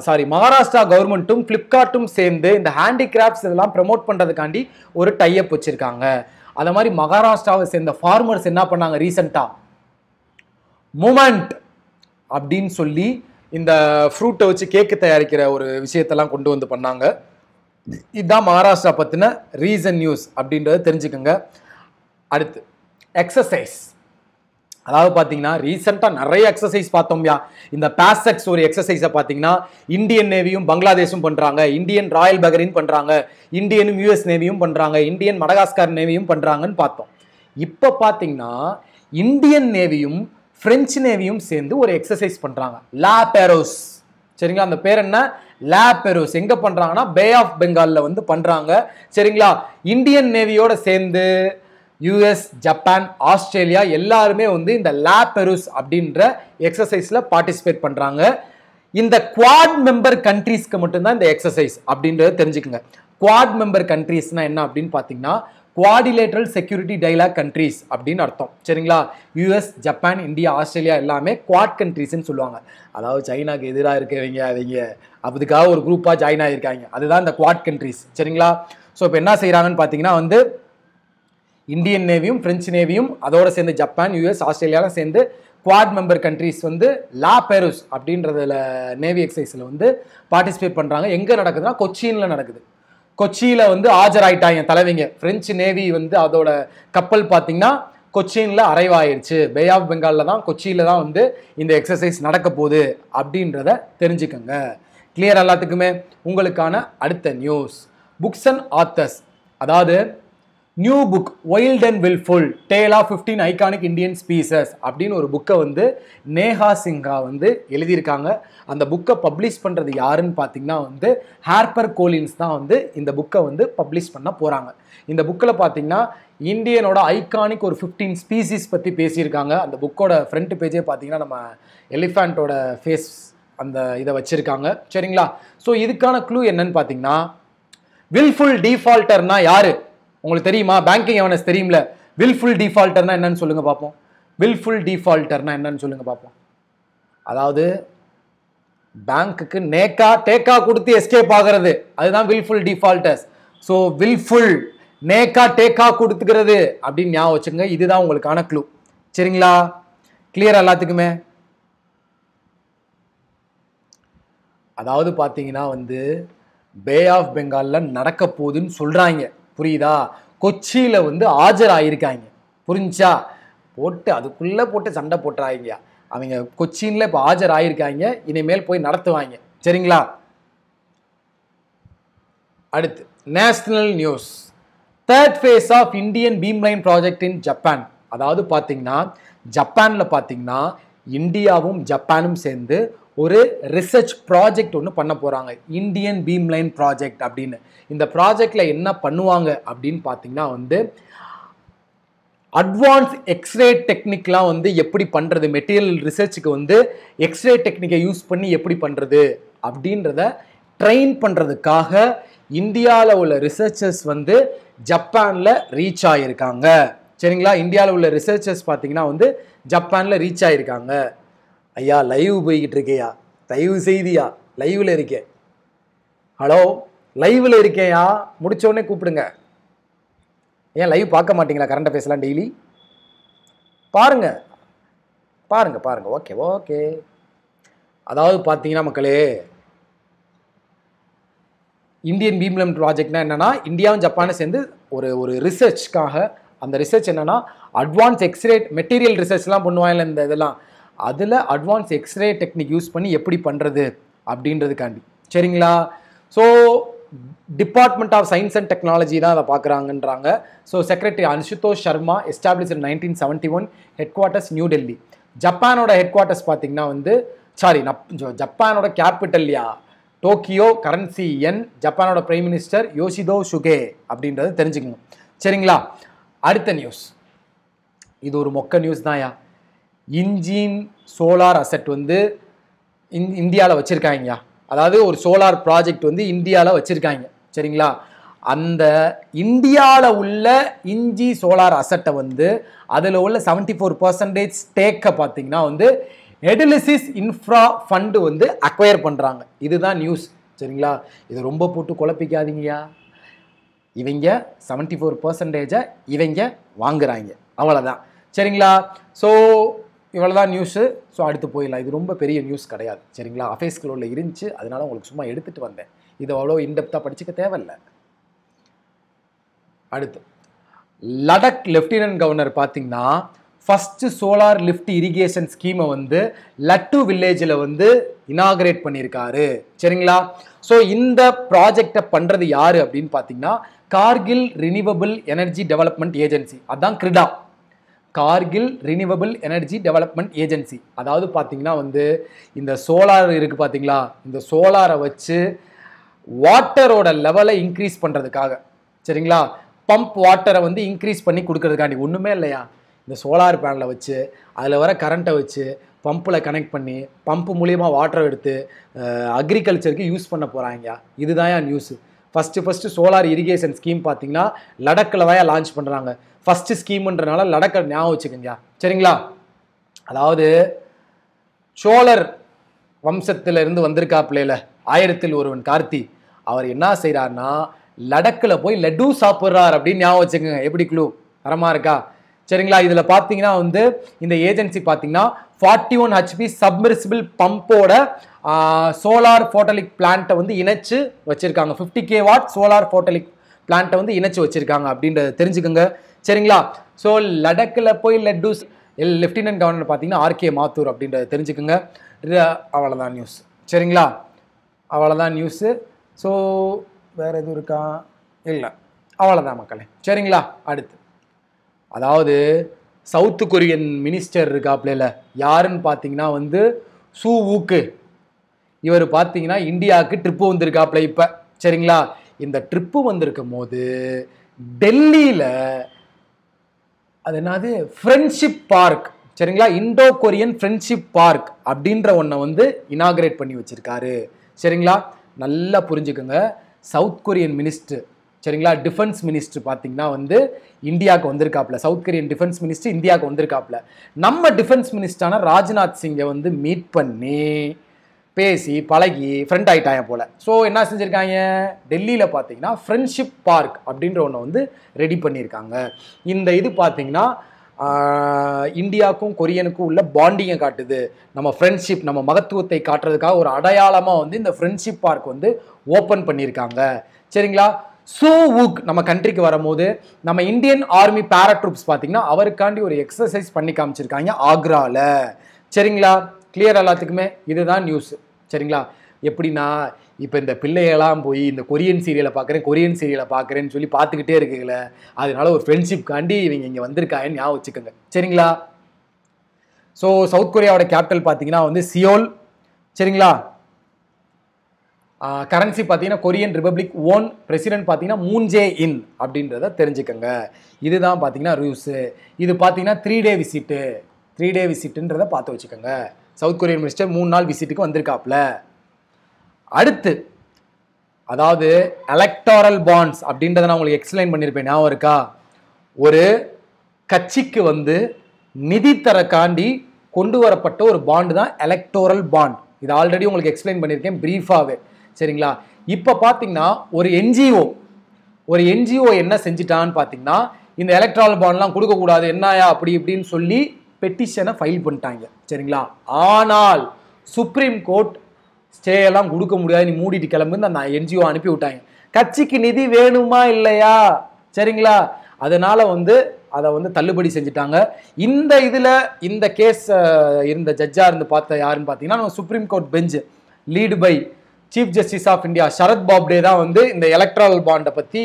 சாரி மகாராஷ்டிரா கவர்மெண்ட்டும் ஃப்ளிப்கார்ட்டும் சேர்ந்து இந்த ஹேண்டிகிராஃப்ட்ஸ் இதெல்லாம் ப்ரமோட் பண்ணுறதுக்காண்டி ஒரு டைப் வச்சுருக்காங்க அதை மாதிரி மகாராஷ்டிராவை சேர்ந்த ஃபார்மர்ஸ் என்ன பண்ணாங்க ரீசெண்டாக மூமெண்ட் அப்படின்னு சொல்லி இந்த ஃப்ரூட்டை வச்சு கேக்கு தயாரிக்கிற ஒரு விஷயத்தெல்லாம் கொண்டு வந்து பண்ணாங்க இதுதான் மகாராஷ்டிரா பற்றின ரீசன் நியூஸ் அப்படின்றத தெரிஞ்சுக்கோங்க அடுத்து எக்ஸசைஸ் அதாவது பார்த்தீங்கன்னா ரீசெண்டாக நிறைய எக்ஸசைஸ் பார்த்தோம்யா இந்த பேசக்ஸ் ஒரு எக்ஸசைஸை பார்த்தீங்கன்னா இந்தியன் நேவியும் பங்களாதேஷும் பண்ணுறாங்க இந்தியன் ராயல் பகரின் பண்ணுறாங்க இந்தியனும் யூஎஸ் நேவியும் பண்ணுறாங்க இந்தியன் மடகாஸ்கார் நேவியும் பண்ணுறாங்கன்னு பார்த்தோம் இப்போ பார்த்தீங்கன்னா இந்தியன் நேவியும் ஃப்ரெஞ்சு நேவியும் சேர்ந்து ஒரு எக்ஸசைஸ் பண்ணுறாங்க லா பேரோஸ் சரிங்களா அந்த பேர் என்ன லா பெரோஸ் எங்கே பண்ணுறாங்கன்னா பே ஆஃப் பெங்காலில் வந்து பண்ணுறாங்க சரிங்களா இந்தியன் நேவியோட சேர்ந்து யூஎஸ் ஜப்பான் ஆஸ்திரேலியா எல்லாருமே வந்து இந்த லேபெருஸ் அப்படின்ற எக்ஸசைஸில் பார்ட்டிசிபேட் பண்ணுறாங்க இந்த குவாட் மெம்பர் கண்ட்ரீஸ்க்கு மட்டும்தான் இந்த எக்ஸசைஸ் அப்படின்றத தெரிஞ்சுக்கோங்க குவாட் மெம்பர் கண்ட்ரீஸ்னால் என்ன அப்படின்னு பார்த்தீங்கன்னா குவாடிலேட்டரல் செக்யூரிட்டி டைலாக் கண்ட்ரீஸ் அப்படின்னு அர்த்தம் சரிங்களா யூஎஸ் ஜப்பான் இந்தியா ஆஸ்திரேலியா எல்லாமே குவாட் கண்ட்ரீஸ்ன்னு சொல்லுவாங்க அதாவது சைனாக்கு எதிராக இருக்கிறவங்க அவங்க அதுக்காக ஒரு குரூப்பாக ஜாயின் ஆகியிருக்காங்க அதுதான் இந்த குவாட் கண்ட்ரீஸ் சரிங்களா ஸோ இப்போ என்ன செய்கிறாங்கன்னு பார்த்தீங்கன்னா வந்து இந்தியன் நேவியும் பிரெஞ்சு நேவியும் அதோடு சேர்ந்து ஜப்பான் யூஎஸ் ஆஸ்திரேலியாவில் சேர்ந்து குவாட் மெம்பர் கண்ட்ரிஸ் வந்து லா பெருஸ் அப்படின்றதுல நேவி எக்ஸசைஸில் வந்து பார்ட்டிசிபேட் பண்ணுறாங்க எங்கே நடக்குதுன்னா கொச்சியில் நடக்குது கொச்சியில் வந்து ஆஜராயிட்டாங்க தலைவிங்க ஃப்ரெஞ்சு நேவி வந்து அதோட கப்பல் பார்த்திங்கன்னா கொச்சியில் அரைவாயிடுச்சு பே ஆஃப் பெங்காலில் தான் கொச்சியில் தான் வந்து இந்த எக்ஸசைஸ் நடக்க போகுது அப்படின்றத தெரிஞ்சுக்கோங்க கிளியர் எல்லாத்துக்குமே உங்களுக்கான அடுத்த நியூஸ் புக்ஸ் அண்ட் ஆத்தர்ஸ் அதாவது new book wild and wilful tale of fifteen iconic Indian species அப்படின்னு ஒரு புக்கை வந்து நேஹா சிங்கா வந்து எழுதியிருக்காங்க அந்த புக்கை பப்ளிஷ் பண்ணுறது யாருன்னு பார்த்தீங்கன்னா வந்து ஹார்பர் கோலின்ஸ் தான் வந்து இந்த புக்கை வந்து பப்ளிஷ் பண்ண போகிறாங்க இந்த புக்கில் பார்த்தீங்கன்னா இந்தியனோட ஐகானிக் ஒரு ஃபிஃப்டீன் ஸ்பீசிஸ் பற்றி பேசியிருக்காங்க அந்த புக்கோட ஃப்ரண்ட் பேஜே பார்த்தீங்கன்னா நம்ம எலிஃபேண்ட்டோட ஃபேஸ் அந்த இதை வச்சுருக்காங்க சரிங்களா ஸோ இதுக்கான க்ளூ என்னன்னு பார்த்தீங்கன்னா வில்ஃபுல் டீஃபால்ட்டர்னா யார் உங்களுக்கு தெரியுமா பேங்கிங் அவனஸ் தெரியும்ல வில்ஃபுல் டிஃபால்ட்டர்னா என்னன்னு சொல்லுங்க பார்ப்போம் வில்ஃபுல் டிஃபால்ட்டர்னா என்னன்னு சொல்லுங்க பார்ப்போம் அதாவது பேங்க்குக்கு நேக்கா டேக்கா கொடுத்து எஸ்கேப் ஆகிறது அதுதான் வில்ஃபுல் டிஃபால்ட்டர்ஸ் ஸோ வில்ஃபுல் நேக்கா டேக்கா கொடுத்துக்கிறது அப்படின்னு ஞாபகம் வச்சுங்க இதுதான் உங்களுக்கான க்ளூ சரிங்களா கிளியர் எல்லாத்துக்குமே அதாவது பார்த்தீங்கன்னா வந்து பே ஆஃப் பெங்காலில் நடக்க போகுதுன்னு சொல்கிறாங்க புரியுதா கொச்சியில் வந்து ஆஜராகிருக்காங்க புரிஞ்சா போட்டு அதுக்குள்ளே போட்டு சண்டை போட்டுறாங்க அவங்க கொச்சின்ல இப்போ ஆஜராகிருக்காங்க இனிமேல் போய் நடத்துவாங்க சரிங்களா அடுத்து national news third phase of Indian beamline project in Japan அதாவது பார்த்தீங்கன்னா ஜப்பானில் பார்த்தீங்கன்னா இந்தியாவும் ஜப்பானும் சேர்ந்து ஒரு ரிசர்ச் ப்ராஜெக்ட் ஒன்று பண்ண போகிறாங்க இந்தியன் பீம்லைன் ப்ராஜெக்ட் அப்படின்னு இந்த ப்ராஜெக்டில் என்ன பண்ணுவாங்க அப்படின்னு பார்த்தீங்கன்னா வந்து அட்வான்ஸ் எக்ஸ்ரே டெக்னிக்லாம் வந்து எப்படி பண்ணுறது மெட்டீரியல் ரிசர்ச்சுக்கு வந்து எக்ஸ்ரே டெக்னிக்கை யூஸ் பண்ணி எப்படி பண்ணுறது அப்படின்றத ட்ரெயின் பண்ணுறதுக்காக இந்தியாவில் உள்ள ரிசர்ச்சர்ஸ் வந்து ஜப்பானில் ரீச் ஆகியிருக்காங்க சரிங்களா இந்தியாவில் உள்ள ரிசர்ச்சர்ஸ் பார்த்தீங்கன்னா வந்து ஜப்பானில் ரீச் ஆகியிருக்காங்க ஐயா லைவ் போய்கிட்டு இருக்கையா தயவு செய்தியா லைவில் இருக்கேன் ஹலோ லைவில் இருக்கேயா முடித்தோடனே கூப்பிடுங்க ஏன் லைவ் பார்க்க மாட்டிங்களா கரண்ட் பேசலாம் டெய்லி பாருங்கள் பாருங்கள் பாருங்கள் ஓகே ஓகே அதாவது பார்த்தீங்கன்னா மக்களே இந்தியன் பீம்லம் ப்ராஜெக்ட்னா என்னென்னா இந்தியாவும் ஜப்பானும் சேர்ந்து ஒரு ஒரு ரிசர்ச்க்காக அந்த ரிசர்ச் என்னென்னா அட்வான்ஸ் எக்ஸ்ரேட் மெட்டீரியல் ரிசர்ச்லாம் பண்ணுவாங்கல்ல இந்த இதெல்லாம் அதில் அட்வான்ஸ் எக்ஸ்ரே டெக்னிக் யூஸ் பண்ணி எப்படி பண்ணுறது அப்படின்றதுக்காண்டி சரிங்களா so department of science and technology தான் அதை பார்க்குறாங்கன்றாங்க so secretary Ashutosh Sharma establish nineteen seventy one headquarters New Delhi ஜப்பானோட ஹெட் குவார்ட்டர்ஸ் பார்த்தீங்கன்னா வந்து சாரி ஜப்பானோட கேபிட்டல்யா டோக்கியோ கரன்சி என் ஜப்பானோட பிரைம் மினிஸ்டர் யோசிதோ சுகே அப்படின்றத தெரிஞ்சுக்கணும் சரிங்களா அடுத்த நியூஸ் இது ஒரு மொக்க நியூஸ் தான்யா இன்ஜின் சோலார் அசட் வந்து இந் இந்தியாவில் வச்சுருக்காங்க அதாவது ஒரு சோலார் ப்ராஜெக்ட் வந்து இந்தியாவில் வச்சுருக்காங்க சரிங்களா அந்த இந்தியாவில் உள்ள இஞ்சி சோலார் அசட்டை வந்து அதில் உள்ள செவன்ட்டி ஃபோர் பர்சன்டேஜ் ஸ்டேக்கை பார்த்தீங்கன்னா வந்து எடலிசிஸ் இன்ஃப்ரா ஃபண்டு வந்து அக்வயர் பண்ணுறாங்க இதுதான் நியூஸ் சரிங்களா இதை ரொம்ப போட்டு குழப்பிக்காதீங்கயா இவங்க செவன்ட்டி ஃபோர் பர்சன்டேஜை இவங்க வாங்குகிறாங்க அவ்வளோதான் சரிங்களா ஸோ இவ்வளோதான் நியூஸு ஸோ அடுத்து போயிடலாம் இது ரொம்ப பெரிய நியூஸ் கிடையாது சரிங்களா அஃபேஸ்களோட இருந்துச்சு அதனால் உங்களுக்கு சும்மா எடுத்துகிட்டு வந்தேன் இது அவ்வளோ இன்டெப்த்தாக படிச்சுக்க தேவையில்லை அடுத்து லடக் லெஃப்டினன்ட் கவர்னர் பார்த்தீங்கன்னா ஃபஸ்ட்டு சோலார் லிஃப்ட் இரிகேஷன் ஸ்கீமை வந்து லட்டு வில்லேஜில் வந்து இனாகரேட் பண்ணியிருக்காரு சரிங்களா ஸோ இந்த ப்ராஜெக்டை பண்ணுறது யார் அப்படின்னு பார்த்தீங்கன்னா Kargil renewable energy development agency அதுதான் KREDA Kargil renewable energy development agency அதாவது பார்த்திங்கன்னா வந்து இந்த சோலார் இருக்குது பார்த்திங்களா இந்த சோலாரை வச்சு வாட்டரோட லெவலை இன்க்ரீஸ் பண்ணுறதுக்காக சரிங்களா பம்ப் வாட்டரை வந்து இன்க்ரீஸ் பண்ணி கொடுக்கறதுக்காண்டி ஒன்றுமே இல்லையா இந்த சோலார் பேனலை வச்சு அதில் வர கரண்ட்டை வச்சு பம்பில் கனெக்ட் பண்ணி பம்ப் மூலியமாக வாட்டரை எடுத்து அக்ரிகல்ச்சருக்கு யூஸ் பண்ண போகிறாங்க இதுதான் news first first solar irrigation scheme பார்த்திங்கன்னா லடக்கில் தான் லான்ச் பண்ணுறாங்க ஃபஸ்ட்டு ஸ்கீமுன்றனால நடக்க ஞாபகம் வச்சுக்கோங்க சரிங்களா அதாவது சோழர் வம்சத்தில் இருந்து வந்திருக்கா பிள்ளையில ஆயிரத்தில் ஒருவன் கார்த்தி அவர் என்ன செய்கிறாருன்னா லடக்கில் போய் லட்டு சாப்பிட்றார் அப்படின்னு ஞாபகம் வச்சுக்கோங்க எப்படி க்ளூ தரமாக இருக்கா சரிங்களா இதில் பார்த்தீங்கன்னா வந்து இந்த ஏஜென்சி பார்த்தீங்கன்னா ஃபார்ட்டி ஒன் ஹெச்பி சப்மிர்சிபிள் பம்போட சோலார் ஃபோட்டலிக் பிளான்ட்டை வந்து இணைச்சு வச்சுருக்காங்க fifty K watt solar photovoltaic பிளான்ட்டை வந்து இணைச்சு வச்சுருக்காங்க அப்படின்றத தெரிஞ்சுக்கோங்க சரிங்களா ஸோ லடக்கில் போய் லெட்டூஸ் லெஃப்டினன்ட் கவர்னர் பார்த்தீங்கன்னா ஆர்கே மாத்தூர் அப்படின்றத தெரிஞ்சுக்கோங்க அவ்வளோதான் நியூஸ் சரிங்களா அவ்வளோதான் நியூஸு ஸோ வேறு எதுவும் இருக்கா இல்லை அவ்வளோதான் மக்களே சரிங்களா அடுத்து அதாவது சவுத்து கொரியன் மினிஸ்டர் இருக்காப்ல யாருன்னு பார்த்தீங்கன்னா வந்து சூ ஊக்கு இவர் பார்த்தீங்கன்னா இந்தியாவுக்கு ட்ரிப்பு வந்திருக்காப்ல இப்போ சரிங்களா இந்த ட்ரிப்பு வந்திருக்கும் போது டெல்லியில் அது என்னது ஃப்ரெண்ட்ஷிப் பார்க் சரிங்களா இண்டோ கொரியன் ஃப்ரெண்ட்ஷிப் பார்க் அப்படின்ற ஒன்றை வந்து இனாகிரேட் பண்ணி வச்சுருக்காரு சரிங்களா நல்லா புரிஞ்சுக்கோங்க சவுத் கொரியன் மினிஸ்டர் சரிங்களா டிஃபென்ஸ் மினிஸ்டர் பார்த்தீங்கன்னா வந்து இந்தியாவுக்கு வந்திருக்காப்புல சவுத் கொரியன் டிஃபென்ஸ் மினிஸ்டர் இந்தியாவுக்கு வந்திருக்காப்புல நம்ம டிஃபென்ஸ் மினிஸ்டரான ராஜ்நாத் சிங்கை வந்து மீட் பண்ணி பேசி பழகி ஃப்ரெண்ட் ஆகிட்டாங்க போல் ஸோ என்ன செஞ்சுருக்காங்க டெல்லியில் பார்த்தீங்கன்னா ஃப்ரெண்ட்ஷிப் பார்க் அப்படின்ற ஒன்று வந்து ரெடி பண்ணியிருக்காங்க இந்த இது பார்த்தீங்கன்னா இந்தியாவுக்கும் கொரியனுக்கும் உள்ள பாண்டிங்கை காட்டுது நம்ம ஃப்ரெண்ட்ஷிப் நம்ம மகத்துவத்தை காட்டுறதுக்காக ஒரு அடையாளமாக வந்து இந்த ஃப்ரெண்ட்ஷிப் பார்க் வந்து ஓப்பன் பண்ணியிருக்காங்க சரிங்களா சூ ஊக் நம்ம கண்ட்ரிக்கு வரும்போது நம்ம இந்தியன் ஆர்மி பேராட்ரூப்ஸ் பார்த்தீங்கன்னா அவருக்காண்டி ஒரு எக்ஸசைஸ் பண்ணி காமிச்சிருக்காங்க ஆக்ராவில் சரிங்களா கிளியர் எல்லாத்துக்குமே இதுதான் நியூஸ் சரிங்களா எப்படின்னா இப்போ இந்த பிள்ளையெல்லாம் போய் இந்த கொரியன் சீரியலை பார்க்குறேன் கொரியன் சீரியலை பார்க்குறேன்னு சொல்லி பார்த்துக்கிட்டே இருக்குங்களே அதனால ஒரு ஃப்ரெண்ட்ஷிப் காண்டி இவங்க இங்கே வந்திருக்காங்கன்னு ஞாபகம் வச்சுக்கோங்க சரிங்களா ஸோ சவுத் கொரியாவோட கேபிட்டல் பார்த்தீங்கன்னா வந்து சியோல் சரிங்களா கரன்சி பார்த்தீங்கன்னா கொரியன் ரிபப்ளிக் ஓன் பிரசிடென்ட் பார்த்தீங்கன்னா ஜே இன் அப்படின்றத தெரிஞ்சுக்கோங்க இதுதான் பார்த்தீங்கன்னா ரூஸு இது பார்த்தீங்கன்னா three day visit three day விசிட்டுன்றதை பார்த்து வச்சுக்கோங்க சவுத் கொரியன் மினிஸ்டர் மூணு நாள் விசிட்டுக்கு வந்திருக்காப்ல அடுத்து அதாவது எலக்டாரல் பாண்ட்ஸ் அப்படின்றத நான் உங்களுக்கு எக்ஸ்பிளைன் பண்ணியிருப்பேன் ஞாபகம் இருக்கா ஒரு கட்சிக்கு வந்து நிதி காண்டி கொண்டு வரப்பட்ட ஒரு பாண்டு தான் எலக்டோரல் பாண்ட் இது ஆல்ரெடி உங்களுக்கு எக்ஸ்பிளைன் பண்ணியிருக்கேன் ப்ரீஃபாகவே சரிங்களா இப்போ பார்த்தீங்கன்னா ஒரு என்ஜிஓ ஒரு என்ஜிஓ என்ன செஞ்சிட்டான்னு பார்த்தீங்கன்னா இந்த எலக்ட்ரால் பாண்ட்லாம் கொடுக்கக்கூடாது என்னயா அப்படி இப்படின்னு சொல்லி பெட்டிஷனை ஃபைல் பண்ணிட்டாங்க சரிங்களா ஆனால் சுப்ரீம் கோர்ட் ஸ்டேயெல்லாம் கொடுக்க முடியாது நீ மூடிட்டு கிளம்புன்னு அந்த என்ஜிஓ அனுப்பி விட்டாங்க கட்சிக்கு நிதி வேணுமா இல்லையா சரிங்களா அதனால் வந்து அதை வந்து தள்ளுபடி செஞ்சுட்டாங்க இந்த இதில் இந்த கேஸ் இருந்த ஜட்ஜாக இருந்து பார்த்த யாருன்னு பார்த்தீங்கன்னா supreme court bench lead by chief justice of India Sharad Bobde தான் வந்து இந்த எலக்ட்ரல் பாண்டை பற்றி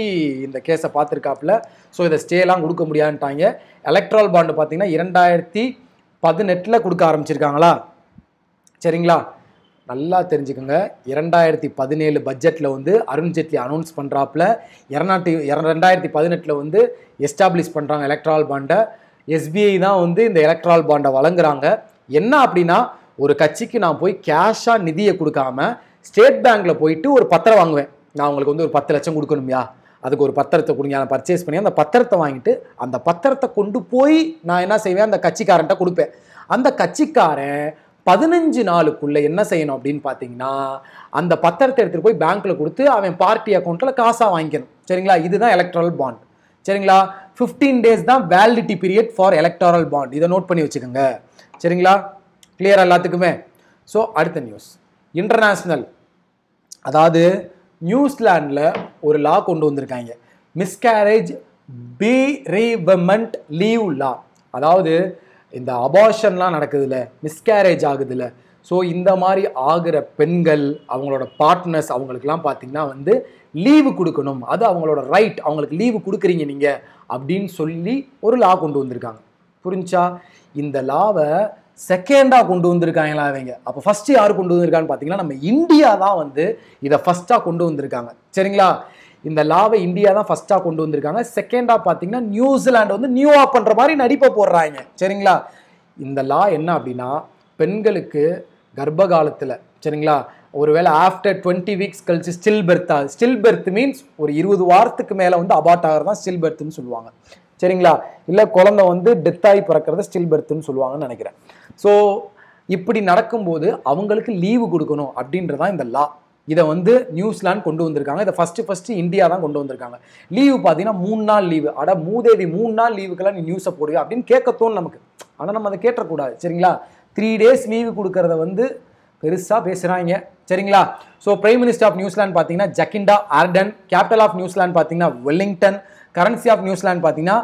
இந்த கேஸை பார்த்துருக்காப்புல ஸோ இதை ஸ்டேலாம் கொடுக்க முடியான்ட்டாங்க எலக்ட்ரல் பாண்டு பார்த்தீங்கன்னா இரண்டாயிரத்தி பதினெட்டில் கொடுக்க ஆரம்பிச்சிருக்காங்களா சரிங்களா நல்லா தெரிஞ்சுக்கோங்க இரண்டாயிரத்தி பதினேழு பட்ஜெட்டில் வந்து அருண் அனௌன்ஸ் பண்ணுறாப்புல இரநாட்டி ரெண்டாயிரத்தி பதினெட்டில் வந்து எஸ்டாப்ளிஷ் பண்ணுறாங்க எலக்ட்ரால் பாண்டை எஸ்பிஐ தான் வந்து இந்த எலக்ட்ரால் பாண்டை வழங்குறாங்க என்ன அப்படின்னா ஒரு கட்சிக்கு நான் போய் கேஷாக நிதியை கொடுக்காம ஸ்டேட் பேங்க்கில் போயிட்டு ஒரு பத்திரம் வாங்குவேன் நான் உங்களுக்கு வந்து ஒரு பத்து லட்சம் கொடுக்கணும்யா அதுக்கு ஒரு பத்திரத்தை கொடுங்க நான் பர்ச்சேஸ் பண்ணி அந்த பத்திரத்தை வாங்கிட்டு அந்த பத்திரத்தை கொண்டு போய் நான் என்ன செய்வேன் அந்த கட்சிக்காரன்ட்ட கொடுப்பேன் அந்த கட்சிக்காரன் பதினஞ்சு நாளுக்குள்ளே என்ன செய்யணும் அப்படின்னு பார்த்தீங்கன்னா அந்த பத்திரத்தை எடுத்துகிட்டு போய் பேங்க்கில் கொடுத்து அவன் பார்ட்டி அக்கௌண்ட்டில் காசாக வாங்கிக்கணும் சரிங்களா இதுதான் எலக்ட்ரல் பாண்ட் சரிங்களா ஃபிஃப்டீன் டேஸ் தான் validity period for electoral bond இதை நோட் பண்ணி வச்சுக்கோங்க சரிங்களா கிளியராக எல்லாத்துக்குமே ஸோ அடுத்த நியூஸ் இன்டர்நேஷ்னல் அதாவது நியூசிலாண்டில் ஒரு லா கொண்டு வந்திருக்காங்க மிஸ்கேரேஜ் பி லீவ் லா அதாவது இந்த அபார்ஷன்லாம் நடக்குதுல்ல மிஸ்கேரேஜ் ஆகுதுல்ல ஸோ இந்த மாதிரி ஆகிற பெண்கள் அவங்களோட பார்ட்னர்ஸ் அவங்களுக்குலாம் பார்த்திங்கன்னா வந்து லீவு கொடுக்கணும் அது அவங்களோட ரைட் அவங்களுக்கு லீவு கொடுக்குறீங்க நீங்கள் அப்படின்னு சொல்லி ஒரு லா கொண்டு வந்திருக்காங்க புரிஞ்சா இந்த லாவை செகண்டாக கொண்டு வந்திருக்காங்களா இவங்க அப்போ ஃபஸ்ட்டு யார் கொண்டு வந்திருக்கான்னு பார்த்தீங்கன்னா நம்ம இந்தியா தான் வந்து இதை ஃபஸ்ட்டாக கொண்டு வந்திருக்காங்க சரிங்களா இந்த லாவை இந்தியா தான் ஃபஸ்ட்டாக கொண்டு வந்திருக்காங்க செகண்டாக பார்த்தீங்கன்னா நியூசிலாண்டு வந்து நியூவாக பண்ணுற மாதிரி நடிப்பை போடுறாங்க சரிங்களா இந்த லா என்ன அப்படின்னா பெண்களுக்கு கர்ப்ப காலத்தில் சரிங்களா ஒருவேளை ஆஃப்டர் டுவெண்ட்டி வீக்ஸ் கழிச்சு ஸ்டில் பெர்த் ஆகுது ஸ்டில் பெர்த் மீன்ஸ் ஒரு இருபது வாரத்துக்கு மேலே வந்து அபார்ட் ஆகிறது தான் ஸ்டில் பெர்த்துன்னு சொல்லுவாங்க சரிங்களா இல்லை குழந்தை வந்து டெத்தாகி பிறக்கிறத ஸ்டில் பெர்த்துன்னு சொல்லுவாங்கன்னு நினைக்கிறேன் ஸோ இப்படி நடக்கும்போது அவங்களுக்கு லீவு கொடுக்கணும் அப்படின்றதான் இந்த லா இதை வந்து நியூசிலாந்து கொண்டு வந்திருக்காங்க இதை ஃபஸ்ட்டு ஃபஸ்ட்டு இந்தியா தான் கொண்டு வந்திருக்காங்க லீவு பார்த்தீங்கன்னா மூணு நாள் லீவு அட மூதேவி மூணு நாள் லீவுக்கெல்லாம் நீ நியூஸை போடுவீங்க அப்படின்னு தோணும் நமக்கு ஆனால் நம்ம அதை கேட்டக்கூடாது சரிங்களா த்ரீ டேஸ் லீவு கொடுக்கறத வந்து பெருசாக பேசுகிறாங்க சரிங்களா so prime minister of New Zealand பார்த்தீங்கன்னா Jacinda Ardern capital of New Zealand பார்த்தீங்கன்னா வெல்லிங்டன் கரன்சி ஆஃப் நியூசிலாந்து பார்த்தீங்கன்னா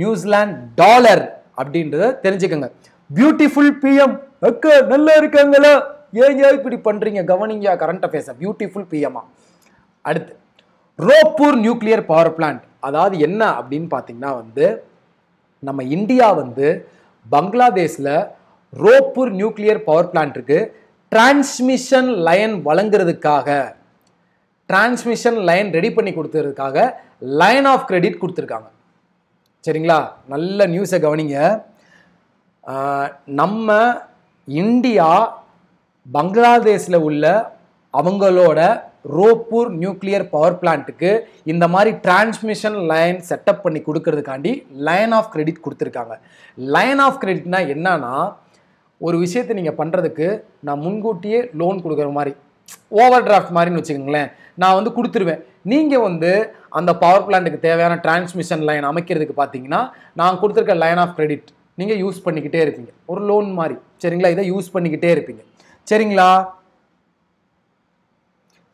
நியூசிலாந்து டாலர் அப்படின்றத தெரிஞ்சுக்கோங்க பியூட்டிஃபுல் பிஎம் அக்கா நல்லா இருக்காங்களா ஏ இப்படி பண்றீங்க கவனிங்க கரண்ட் அஃபேர்ஸ் பியூட்டிஃபுல் பிஎம்மா அடுத்து ரோப்பூர் நியூக்ளியர் பவர் பிளான்ட் அதாவது என்ன அப்படின்னு பார்த்தீங்கன்னா வந்து நம்ம இந்தியா வந்து பங்களாதேஷில் ரோப்பூர் நியூக்ளியர் பவர் பிளான்ட்டுக்கு டிரான்ஸ்மிஷன் லைன் வழங்குறதுக்காக டிரான்ஸ்மிஷன் லைன் ரெடி பண்ணி கொடுத்துறதுக்காக லைன் ஆஃப் கிரெடிட் கொடுத்துருக்காங்க சரிங்களா நல்ல நியூஸை கவனிங்க நம்ம இந்தியா பங்களாதேஷில் உள்ள அவங்களோட ரோப்பூர் நியூக்ளியர் பவர் பிளான்ட்டுக்கு இந்த மாதிரி டிரான்ஸ்மிஷன் லைன் செட்டப் பண்ணி கொடுக்கறதுக்காண்டி லைன் ஆஃப் கிரெடிட் கொடுத்துருக்காங்க லைன் ஆஃப் கிரெடிட்னா என்னன்னா ஒரு விஷயத்தை நீங்கள் பண்ணுறதுக்கு நான் முன்கூட்டியே லோன் கொடுக்குற மாதிரி ஓவர் டிராஃப்ட் மாதிரின்னு வச்சுக்கோங்களேன் நான் வந்து கொடுத்துருவேன் நீங்கள் வந்து அந்த பவர் பிளான்ட்டுக்கு தேவையான டிரான்ஸ்மிஷன் லைன் அமைக்கிறதுக்கு பார்த்தீங்கன்னா நான் கொடுத்துருக்க லைன் ஆஃப் கிரெடிட் நீங்கள் யூஸ் பண்ணிக்கிட்டே இருப்பீங்க ஒரு லோன் மாதிரி சரிங்களா இதை யூஸ் பண்ணிக்கிட்டே இருப்பீங்க சரிங்களா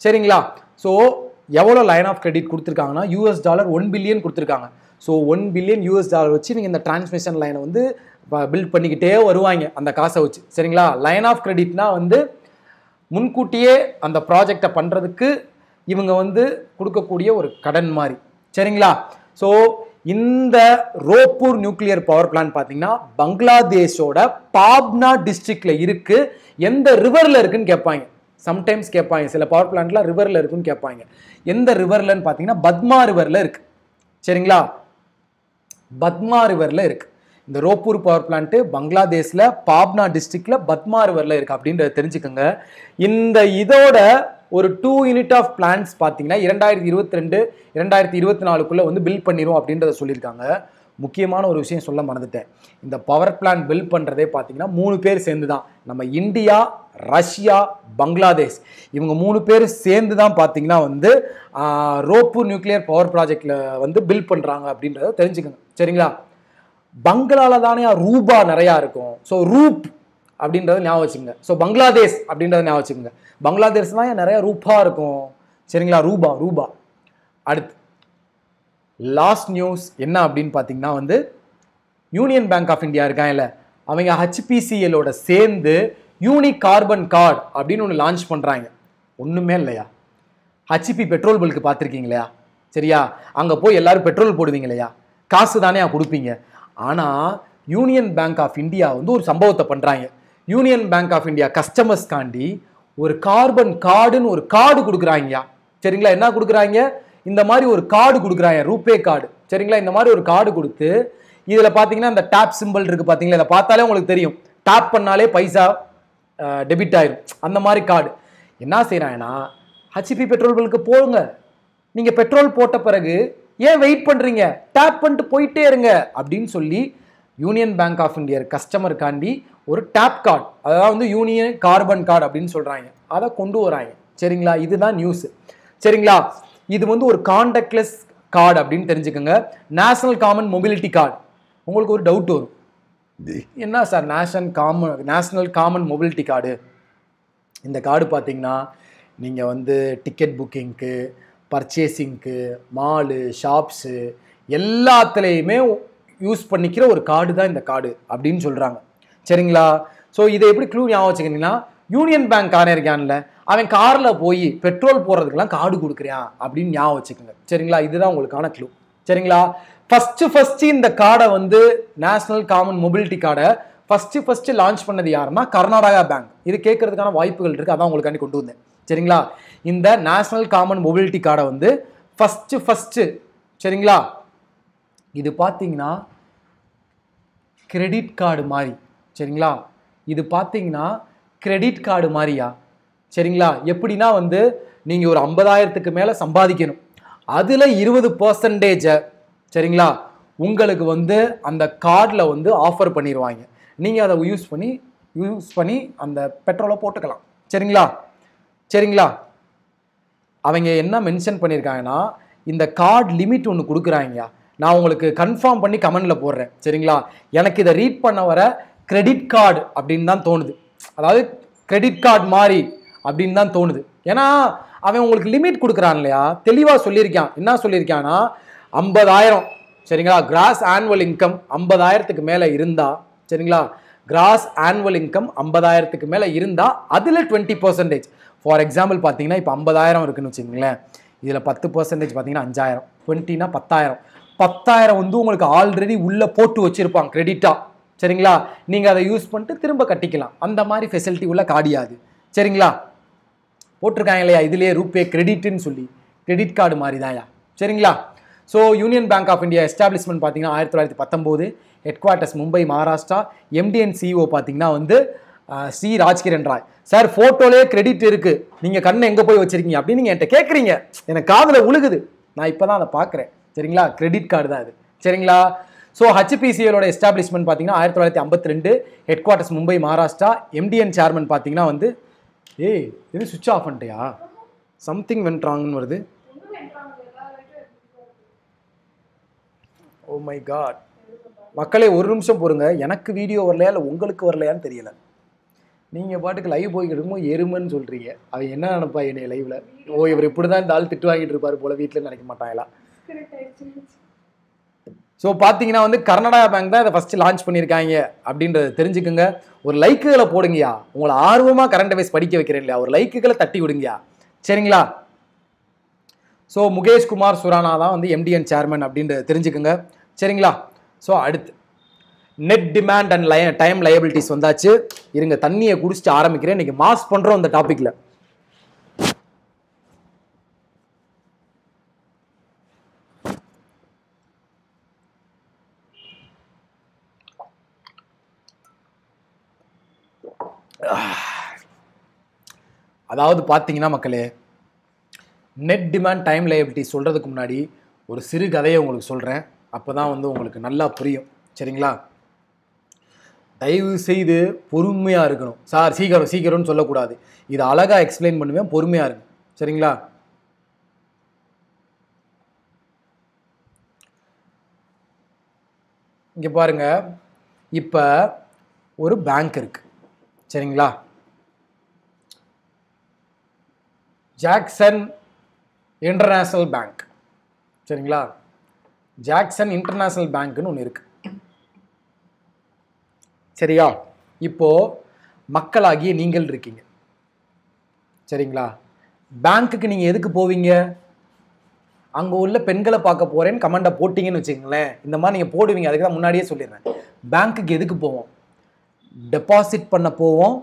சரிங்களா ஸோ எவ்வளோ லைன் ஆஃப் கிரெடிட் கொடுத்துருக்காங்கன்னா யூஎஸ் டாலர் ஒன் பில்லியன் கொடுத்துருக்காங்க so one billion US dollar வச்சு நீங்கள் இந்த டிரான்ஸ்மிஷன் லைனை வந்து பில்ட் பண்ணிக்கிட்டே வருவாங்க அந்த காசை வச்சு சரிங்களா லைன் ஆஃப் கிரெடிட்னா வந்து முன்கூட்டியே அந்த ப்ராஜெக்டை பண்ணுறதுக்கு இவங்க வந்து கொடுக்கக்கூடிய ஒரு கடன் மாதிரி சரிங்களா ஸோ இந்த ரோப்பூர் நியூக்ளியர் பவர் பிளான்ட் பார்த்தீங்கன்னா பங்களாதேஷோட பாப்னா டிஸ்ட்ரிக்ட்ல இருக்கு எந்த ரிவரில் இருக்குன்னு கேட்பாங்க சம்டைம்ஸ் கேட்பாங்க சில பவர் பிளான்ட்லாம் ரிவரில் இருக்குன்னு கேட்பாங்க எந்த ரிவர்லன்னு பார்த்தீங்கன்னா பத்மா ரிவரில் இருக்கு சரிங்களா பத்மா ரிவரில் இருக்கு இந்த ரோப்பூர் பவர் பிளான்ட் பங்களாதேஷில் பாப்னா டிஸ்ட்ரிக்டில் பத்மா ரிவரில் இருக்குது அப்படின்றத தெரிஞ்சுக்கோங்க இந்த இதோட ஒரு டூ யூனிட் ஆஃப் பிளான்ஸ் பார்த்தீங்கன்னா இரண்டாயிரத்தி இருபத்தி ரெண்டு இரண்டாயிரத்தி இருபத்தி நாலுக்குள்ளே வந்து பில் பண்ணிடும் அப்படின்றத சொல்லியிருக்காங்க முக்கியமான ஒரு விஷயம் சொல்ல மறந்துட்டேன் இந்த பவர் பிளான் பில் பண்ணுறதே பார்த்தீங்கன்னா மூணு பேர் சேர்ந்து தான் நம்ம இந்தியா ரஷ்யா பங்களாதேஷ் இவங்க மூணு பேர் சேர்ந்து தான் பார்த்தீங்கன்னா வந்து ரோப்பு நியூக்ளியர் பவர் ப்ராஜெக்டில் வந்து பில் பண்ணுறாங்க அப்படின்றத தெரிஞ்சுக்கோங்க சரிங்களா பங்களால தானே ரூபா நிறையா இருக்கும் ஸோ ரூப் அப்படின்றத ஞாபகம் வச்சுக்கோங்க ஸோ பங்களாதேஷ் அப்படின்றத ஞாபகம் வச்சுக்கோங்க பங்களாதேஷ்லாம் நிறைய ரூபா இருக்கும் சரிங்களா ரூபா ரூபா அடுத்து லாஸ்ட் நியூஸ் என்ன அப்படின்னு பார்த்தீங்கன்னா வந்து யூனியன் பேங்க் ஆஃப் இந்தியா இருக்கான் இல்லை அவங்க ஹச்பிசிஎலோட சேர்ந்து யூனிக் கார்பன் கார்டு அப்படின்னு ஒன்று லான்ச் பண்ணுறாங்க ஒன்றுமே இல்லையா ஹச்பி பெட்ரோல் பல்க்கு பார்த்துருக்கீங்க இல்லையா சரியா அங்கே போய் எல்லோரும் பெட்ரோல் போடுவீங்க இல்லையா காசு தானே கொடுப்பீங்க ஆனால் யூனியன் பேங்க் ஆஃப் இந்தியா வந்து ஒரு சம்பவத்தை பண்ணுறாங்க யூனியன் பேங்க் ஆஃப் இந்தியா கஸ்டமர்ஸ்காண்டி ஒரு கார்பன் கார்டுன்னு ஒரு கார்டு கொடுக்குறாங்க சரிங்களா என்ன கொடுக்குறாங்க இந்த மாதிரி ஒரு கார்டு கொடுக்குறாங்க ரூபே கார்டு சரிங்களா இந்த மாதிரி ஒரு கார்டு கொடுத்து இதில் பார்த்தீங்கன்னா அந்த டேப் சிம்பிள் இருக்குது பார்த்தீங்களா இதை பார்த்தாலே உங்களுக்கு தெரியும் டேப் பண்ணாலே பைசா டெபிட் ஆயிரும் அந்த மாதிரி கார்டு என்ன செய்கிறாங்கன்னா ஹச்பி பெட்ரோல் பலுக்கு போங்க நீங்கள் பெட்ரோல் போட்ட பிறகு ஏன் வெயிட் பண்ணுறீங்க டேப் பண்ணிட்டு போயிட்டே இருங்க அப்படின்னு சொல்லி யூனியன் பேங்க் ஆஃப் இந்தியா கஸ்டமருக்காண்டி ஒரு டேப் கார்டு அதாவது வந்து யூனியன் கார்பன் கார்டு அப்படின்னு சொல்கிறாங்க அதை கொண்டு வராங்க சரிங்களா இதுதான் நியூஸ் சரிங்களா இது வந்து ஒரு கான்டாக்ட்லெஸ் கார்டு அப்படின்னு தெரிஞ்சுக்கோங்க நேஷனல் காமன் மொபிலிட்டி கார்டு உங்களுக்கு ஒரு டவுட் வரும் என்ன sir national common national common mobility card இந்த கார்டு பார்த்தீங்கன்னா நீங்கள் வந்து டிக்கெட் புக்கிங்க்கு பர்ச்சேசிங்க்கு மாலு ஷாப்ஸு எல்லாத்துலேயுமே யூஸ் பண்ணிக்கிற ஒரு கார்டு தான் இந்த கார்டு அப்படின்னு சொல்கிறாங்க சரிங்களா ஸோ இதை எப்படி க்ளூ ஞாபகம் வச்சுக்கிங்கன்னா யூனியன் பேங்க் காரன் இருக்கான்ல அவன் காரில் போய் பெட்ரோல் போடுறதுக்கெல்லாம் கார்டு கொடுக்குறியான் அப்படின்னு ஞாபகம் வச்சுக்கோங்க சரிங்களா இதுதான் உங்களுக்கான க்ளூ சரிங்களா ஃபஸ்ட்டு ஃபஸ்ட்டு இந்த கார்டை வந்து நேஷனல் காமன் மொபிலிட்டி கார்டை ஃபஸ்ட்டு ஃபஸ்ட்டு லான்ச் பண்ணது யாருன்னா கர்நாடகா பேங்க் இது கேட்கறதுக்கான வாய்ப்புகள் இருக்குது அதான் உங்களுக்கு கொண்டு வந்தேன் சரிங்களா இந்த நேஷனல் காமன் மொபிலிட்டி கார்டை வந்து ஃபஸ்ட்டு ஃபஸ்ட்டு சரிங்களா இது பார்த்தீங்கன்னா கிரெடிட் கார்டு மாதிரி சரிங்களா இது பார்த்தீங்கன்னா கிரெடிட் கார்டு மாதிரியா சரிங்களா எப்படின்னா வந்து நீங்கள் ஒரு ஐம்பதாயிரத்துக்கு மேலே சம்பாதிக்கணும் அதில் இருபது பர்சன்டேஜை சரிங்களா உங்களுக்கு வந்து அந்த கார்டில் வந்து ஆஃபர் பண்ணிடுவாங்க நீங்கள் அதை யூஸ் பண்ணி யூஸ் பண்ணி அந்த பெட்ரோலை போட்டுக்கலாம் சரிங்களா சரிங்களா அவங்க என்ன மென்ஷன் பண்ணியிருக்காங்கன்னா இந்த கார்டு லிமிட் ஒன்று கொடுக்குறாங்கயா நான் உங்களுக்கு கன்ஃபார்ம் பண்ணி கமெண்டில் போடுறேன் சரிங்களா எனக்கு இதை ரீட் பண்ண வர கிரெடிட் கார்டு அப்படின்னு தான் தோணுது அதாவது கிரெடிட் கார்டு மாதிரி அப்படின்னு தான் தோணுது ஏன்னா அவன் உங்களுக்கு லிமிட் கொடுக்குறான் இல்லையா தெளிவாக சொல்லியிருக்கான் என்ன சொல்லியிருக்கான்னா ஐம்பதாயிரம் சரிங்களா கிராஸ் ஆனுவல் இன்கம் ஐம்பதாயிரத்துக்கு மேலே இருந்தால் சரிங்களா கிராஸ் ஆனுவல் இன்கம் ஐம்பதாயிரத்துக்கு மேலே இருந்தால் அதில் டுவெண்ட்டி பர்சன்டேஜ் ஃபார் எக்ஸாம்பிள் பார்த்தீங்கன்னா இப்போ ஐம்பதாயிரம் இருக்குன்னு வச்சுக்கோங்களேன் இதில் பத்து பர்சன்டேஜ் பார்த்தீங்கன்னா அஞ்சாயிரம் டுவெண்ட்டினா பத்தாயிரம் பத்தாயிரம் வந்து உங்களுக்கு ஆல்ரெடி உள்ளே போட்டு வச்சுருப்பான் கிரெடிட்டாக சரிங்களா நீங்கள் அதை யூஸ் பண்ணிட்டு திரும்ப கட்டிக்கலாம் அந்த மாதிரி ஃபெசிலிட்டி உள்ள காடியாது சரிங்களா போட்டிருக்காங்க இல்லையா இதுலேயே ரூபே கிரெடிட்னு சொல்லி கிரெடிட் கார்டு மாதிரி தான்யா சரிங்களா so union bank of India establishment பார்த்தீங்கன்னா ஆயிரத்தி தொள்ளாயிரத்தி பத்தொம்போது headquarters Mumbai Maharashtra MD and CEO e பார்த்தீங்கன்னா வந்து சி ராஜ்கிரண் ராய் சார் ஃபோட்டோலேயே கிரெடிட் இருக்குது நீங்கள் கண்ணை எங்கே போய் வச்சுருக்கீங்க அப்படின்னு நீங்கள் என்கிட்ட கேட்குறீங்க எனக்கு காதில் உழுகுது நான் இப்போ தான் அதை பார்க்குறேன் சரிங்களா கிரெடிட் கார்டு தான் அது சரிங்களா ஸோ ஹச்பிசிஎலோட எஸ்டாப்ளிஷ்மெண்ட் பார்த்தீங்கன்னா ஆயிரத்தி தொள்ளாயிரத்தி ஐம்பத்தி ரெண்டு headquarters Mumbai Maharashtra MD and chairman பார்த்தீங்கன்னா வந்து ஏய் இது சுவிட்ச் ஆஃப் பண்ணிட்டியா சம்திங் வென்ட்ராங்னு வருது ஓ மை காட் மக்களே ஒரு நிமிஷம் பொறுங்க எனக்கு வீடியோ வரலையா இல்லை உங்களுக்கு வரலையான்னு தெரியல நீங்கள் பாட்டுக்கு லைவ் போய்கிட்டு எருமைன்னு சொல்கிறீங்க அது என்ன நினைப்பா என்னைய லைவில் ஓ இவர் இப்படி தான் இந்த ஆள் திட்டு வாங்கிட்டு இருப்பார் போல் வீட்டில் நினைக்க மாட்டாங்களா ஸோ பார்த்தீங்கன்னா வந்து கர்நாடகா பேங்க் தான் இதை ஃபஸ்ட்டு லான்ச் பண்ணியிருக்காங்க அப்படின்றத தெரிஞ்சுக்கோங்க ஒரு லைக்குகளை போடுங்கயா உங்களை ஆர்வமாக கரண்ட் அஃபேர்ஸ் படிக்க வைக்கிறேன் இல்லையா ஒரு லைக்குகளை தட்டி விடுங்கயா சரிங்களா ஸோ முகேஷ்குமார் சுரானா தான் வந்து எம்டிஎன் சேர்மன் அப்படின்றத தெரிஞ்சுக்கோங்க சரிங்களா ஸோ அடுத்து நெட் டிமாண்ட் அண்ட் லை டைம் லயபிலிட்டிஸ் வந்தாச்சு இருங்க தண்ணியை குடிச்சிட்டு ஆரம்பிக்கிறேன் இன்றைக்கி மாஸ் பண்ணுறோம் அந்த டாப்பிக்கில் அதாவது பார்த்தீங்கன்னா மக்களே நெட் டிமாண்ட் டைம் லைபிலிட்டி சொல்கிறதுக்கு முன்னாடி ஒரு சிறு கதையை உங்களுக்கு சொல்கிறேன் அப்போ தான் வந்து உங்களுக்கு நல்லா புரியும் சரிங்களா தயவு செய்து பொறுமையாக இருக்கணும் சார் சீக்கிரம் சீக்கிரம்னு சொல்லக்கூடாது இது அழகாக எக்ஸ்பிளைன் பண்ணுவேன் பொறுமையாக இருக்கும் சரிங்களா இங்கே பாருங்கள் இப்போ ஒரு பேங்க் இருக்குது சரிங்களா ஜாக்சன் இன்டர்நேஷ்னல் பேங்க் சரிங்களா ஜாக்சன் இன்டர்நேஷ்னல் பேங்க்னு ஒன்று இருக்குது சரியா இப்போது மக்களாகிய நீங்கள் இருக்கீங்க சரிங்களா பேங்க்குக்கு நீங்கள் எதுக்கு போவீங்க அங்கே உள்ள பெண்களை பார்க்க போகிறேன்னு கமெண்டை போட்டிங்கன்னு வச்சுக்கங்களேன் இந்த மாதிரி நீங்கள் போடுவீங்க அதுக்கு தான் முன்னாடியே சொல்லிடுறேன் பேங்க்குக்கு எதுக்கு போவோம் டெபாசிட் பண்ண போவோம்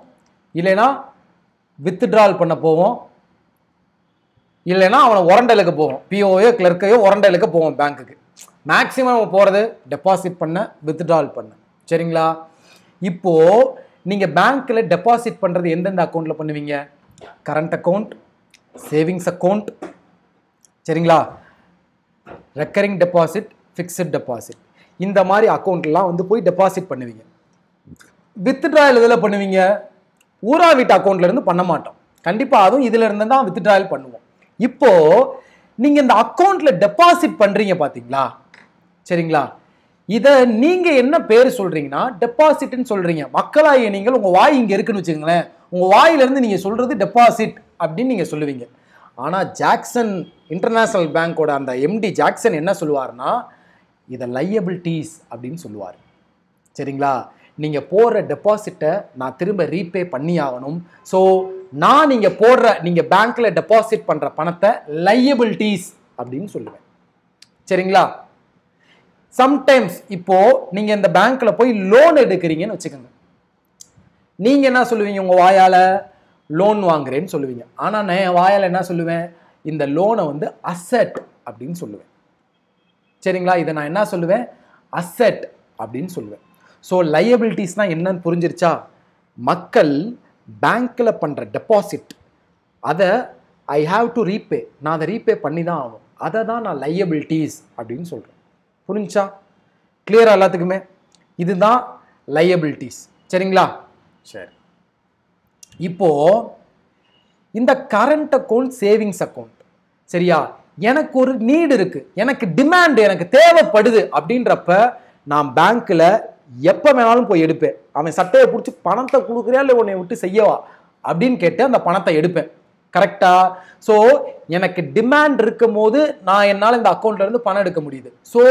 இல்லைன்னா வித்ட்ரால் பண்ண போவோம் இல்லைன்னா அவனை உரண்டலுக்கு போவோம் பிஓயோ கிளர்க்கையோ உரண்டலுக்கு போவோம் பேங்க்குக்கு மேக்ஸிமம் போகிறது டெபாசிட் பண்ண வித்ட்ரால் பண்ண சரிங்களா இப்போது நீங்கள் பேங்க்கில் டெபாசிட் பண்ணுறது எந்தெந்த அக்கௌண்ட்டில் பண்ணுவீங்க கரண்ட் அக்கௌண்ட் சேவிங்ஸ் அக்கௌண்ட் சரிங்களா ரெக்கரிங் டெபாசிட் ஃபிக்ஸட் டெபாசிட் இந்த மாதிரி அக்கௌண்ட்லாம் வந்து போய் டெபாசிட் பண்ணுவீங்க வித்ட்ரா இதில் பண்ணுவீங்க ஊரா வீட்டு அக்கௌண்ட்லேருந்து பண்ண மாட்டோம் கண்டிப்பாக அதுவும் இதில் இருந்து தான் வித்ட்ராயல் பண்ணுவோம் இப்போது நீங்கள் இந்த அக்கௌண்ட்டில் டெபாசிட் பண்ணுறீங்க பார்த்தீங்களா சரிங்களா இதை நீங்கள் என்ன பேர் சொல்கிறீங்கன்னா டெபாசிட்னு சொல்கிறீங்க மக்களாகிய நீங்கள் உங்கள் வாய் இங்கே இருக்குன்னு வச்சுக்கோங்களேன் உங்கள் வாயிலிருந்து நீங்கள் சொல்கிறது டெபாசிட் அப்படின்னு நீங்கள் சொல்லுவீங்க ஆனால் ஜாக்சன் இன்டர்நேஷ்னல் பேங்க்கோட அந்த எம்டி ஜாக்சன் என்ன சொல்லுவார்னா இதை லையபிலிட்டிஸ் அப்படின்னு சொல்லுவார் சரிங்களா நீங்கள் போடுற டெபாசிட்டை நான் திரும்ப ரீபே பண்ணி ஆகணும் ஸோ நான் நீங்கள் போடுற நீங்கள் பேங்க்கில் டெபாசிட் பண்ணுற பணத்தை லையபிலிட்டிஸ் அப்படின்னு சொல்லுவேன் சரிங்களா சம்டைம்ஸ் இப்போது நீங்கள் இந்த பேங்க்கில் போய் லோன் எடுக்கிறீங்கன்னு வச்சுக்கோங்க நீங்கள் என்ன சொல்லுவீங்க உங்கள் வாயால் லோன் வாங்குறேன்னு சொல்லுவீங்க ஆனால் நான் என் வாயால் என்ன சொல்லுவேன் இந்த லோனை வந்து அசட் அப்படின்னு சொல்லுவேன் சரிங்களா இதை நான் என்ன சொல்லுவேன் அசட் அப்படின்னு சொல்லுவேன் ஸோ லையபிலிட்டிஸ்னால் என்னன்னு புரிஞ்சிருச்சா மக்கள் பேங்க்கில் பண்ணுற டெபாசிட் அதை ஐ ஹாவ் டு ரீபே நான் அதை ரீபே பண்ணி தான் ஆகும் அதை தான் நான் லையபிலிட்டிஸ் அப்படின்னு சொல்கிறேன் புரிஞ்சா கிளியராக எல்லாத்துக்குமே இதுதான் லையபிலிட்டிஸ் சரிங்களா சரி இப்போது இந்த கரண்ட் அக்கௌண்ட் சேவிங்ஸ் அக்கௌண்ட் சரியா எனக்கு ஒரு நீடு இருக்குது எனக்கு டிமாண்ட் எனக்கு தேவைப்படுது அப்படின்றப்ப நான் பேங்க்கில் எப்போ வேணாலும் போய் எடுப்பேன் அவன் சட்டையை பிடிச்சி பணத்தை கொடுக்குறியா இல்லை உன்னை விட்டு செய்யவா அப்படின்னு கேட்டு அந்த பணத்தை எடுப்பேன் கரெக்டா ஸோ எனக்கு டிமாண்ட் இருக்கும் போது நான் என்னால் இந்த அக்கௌண்ட்லேருந்து பணம் எடுக்க முடியுது ஸோ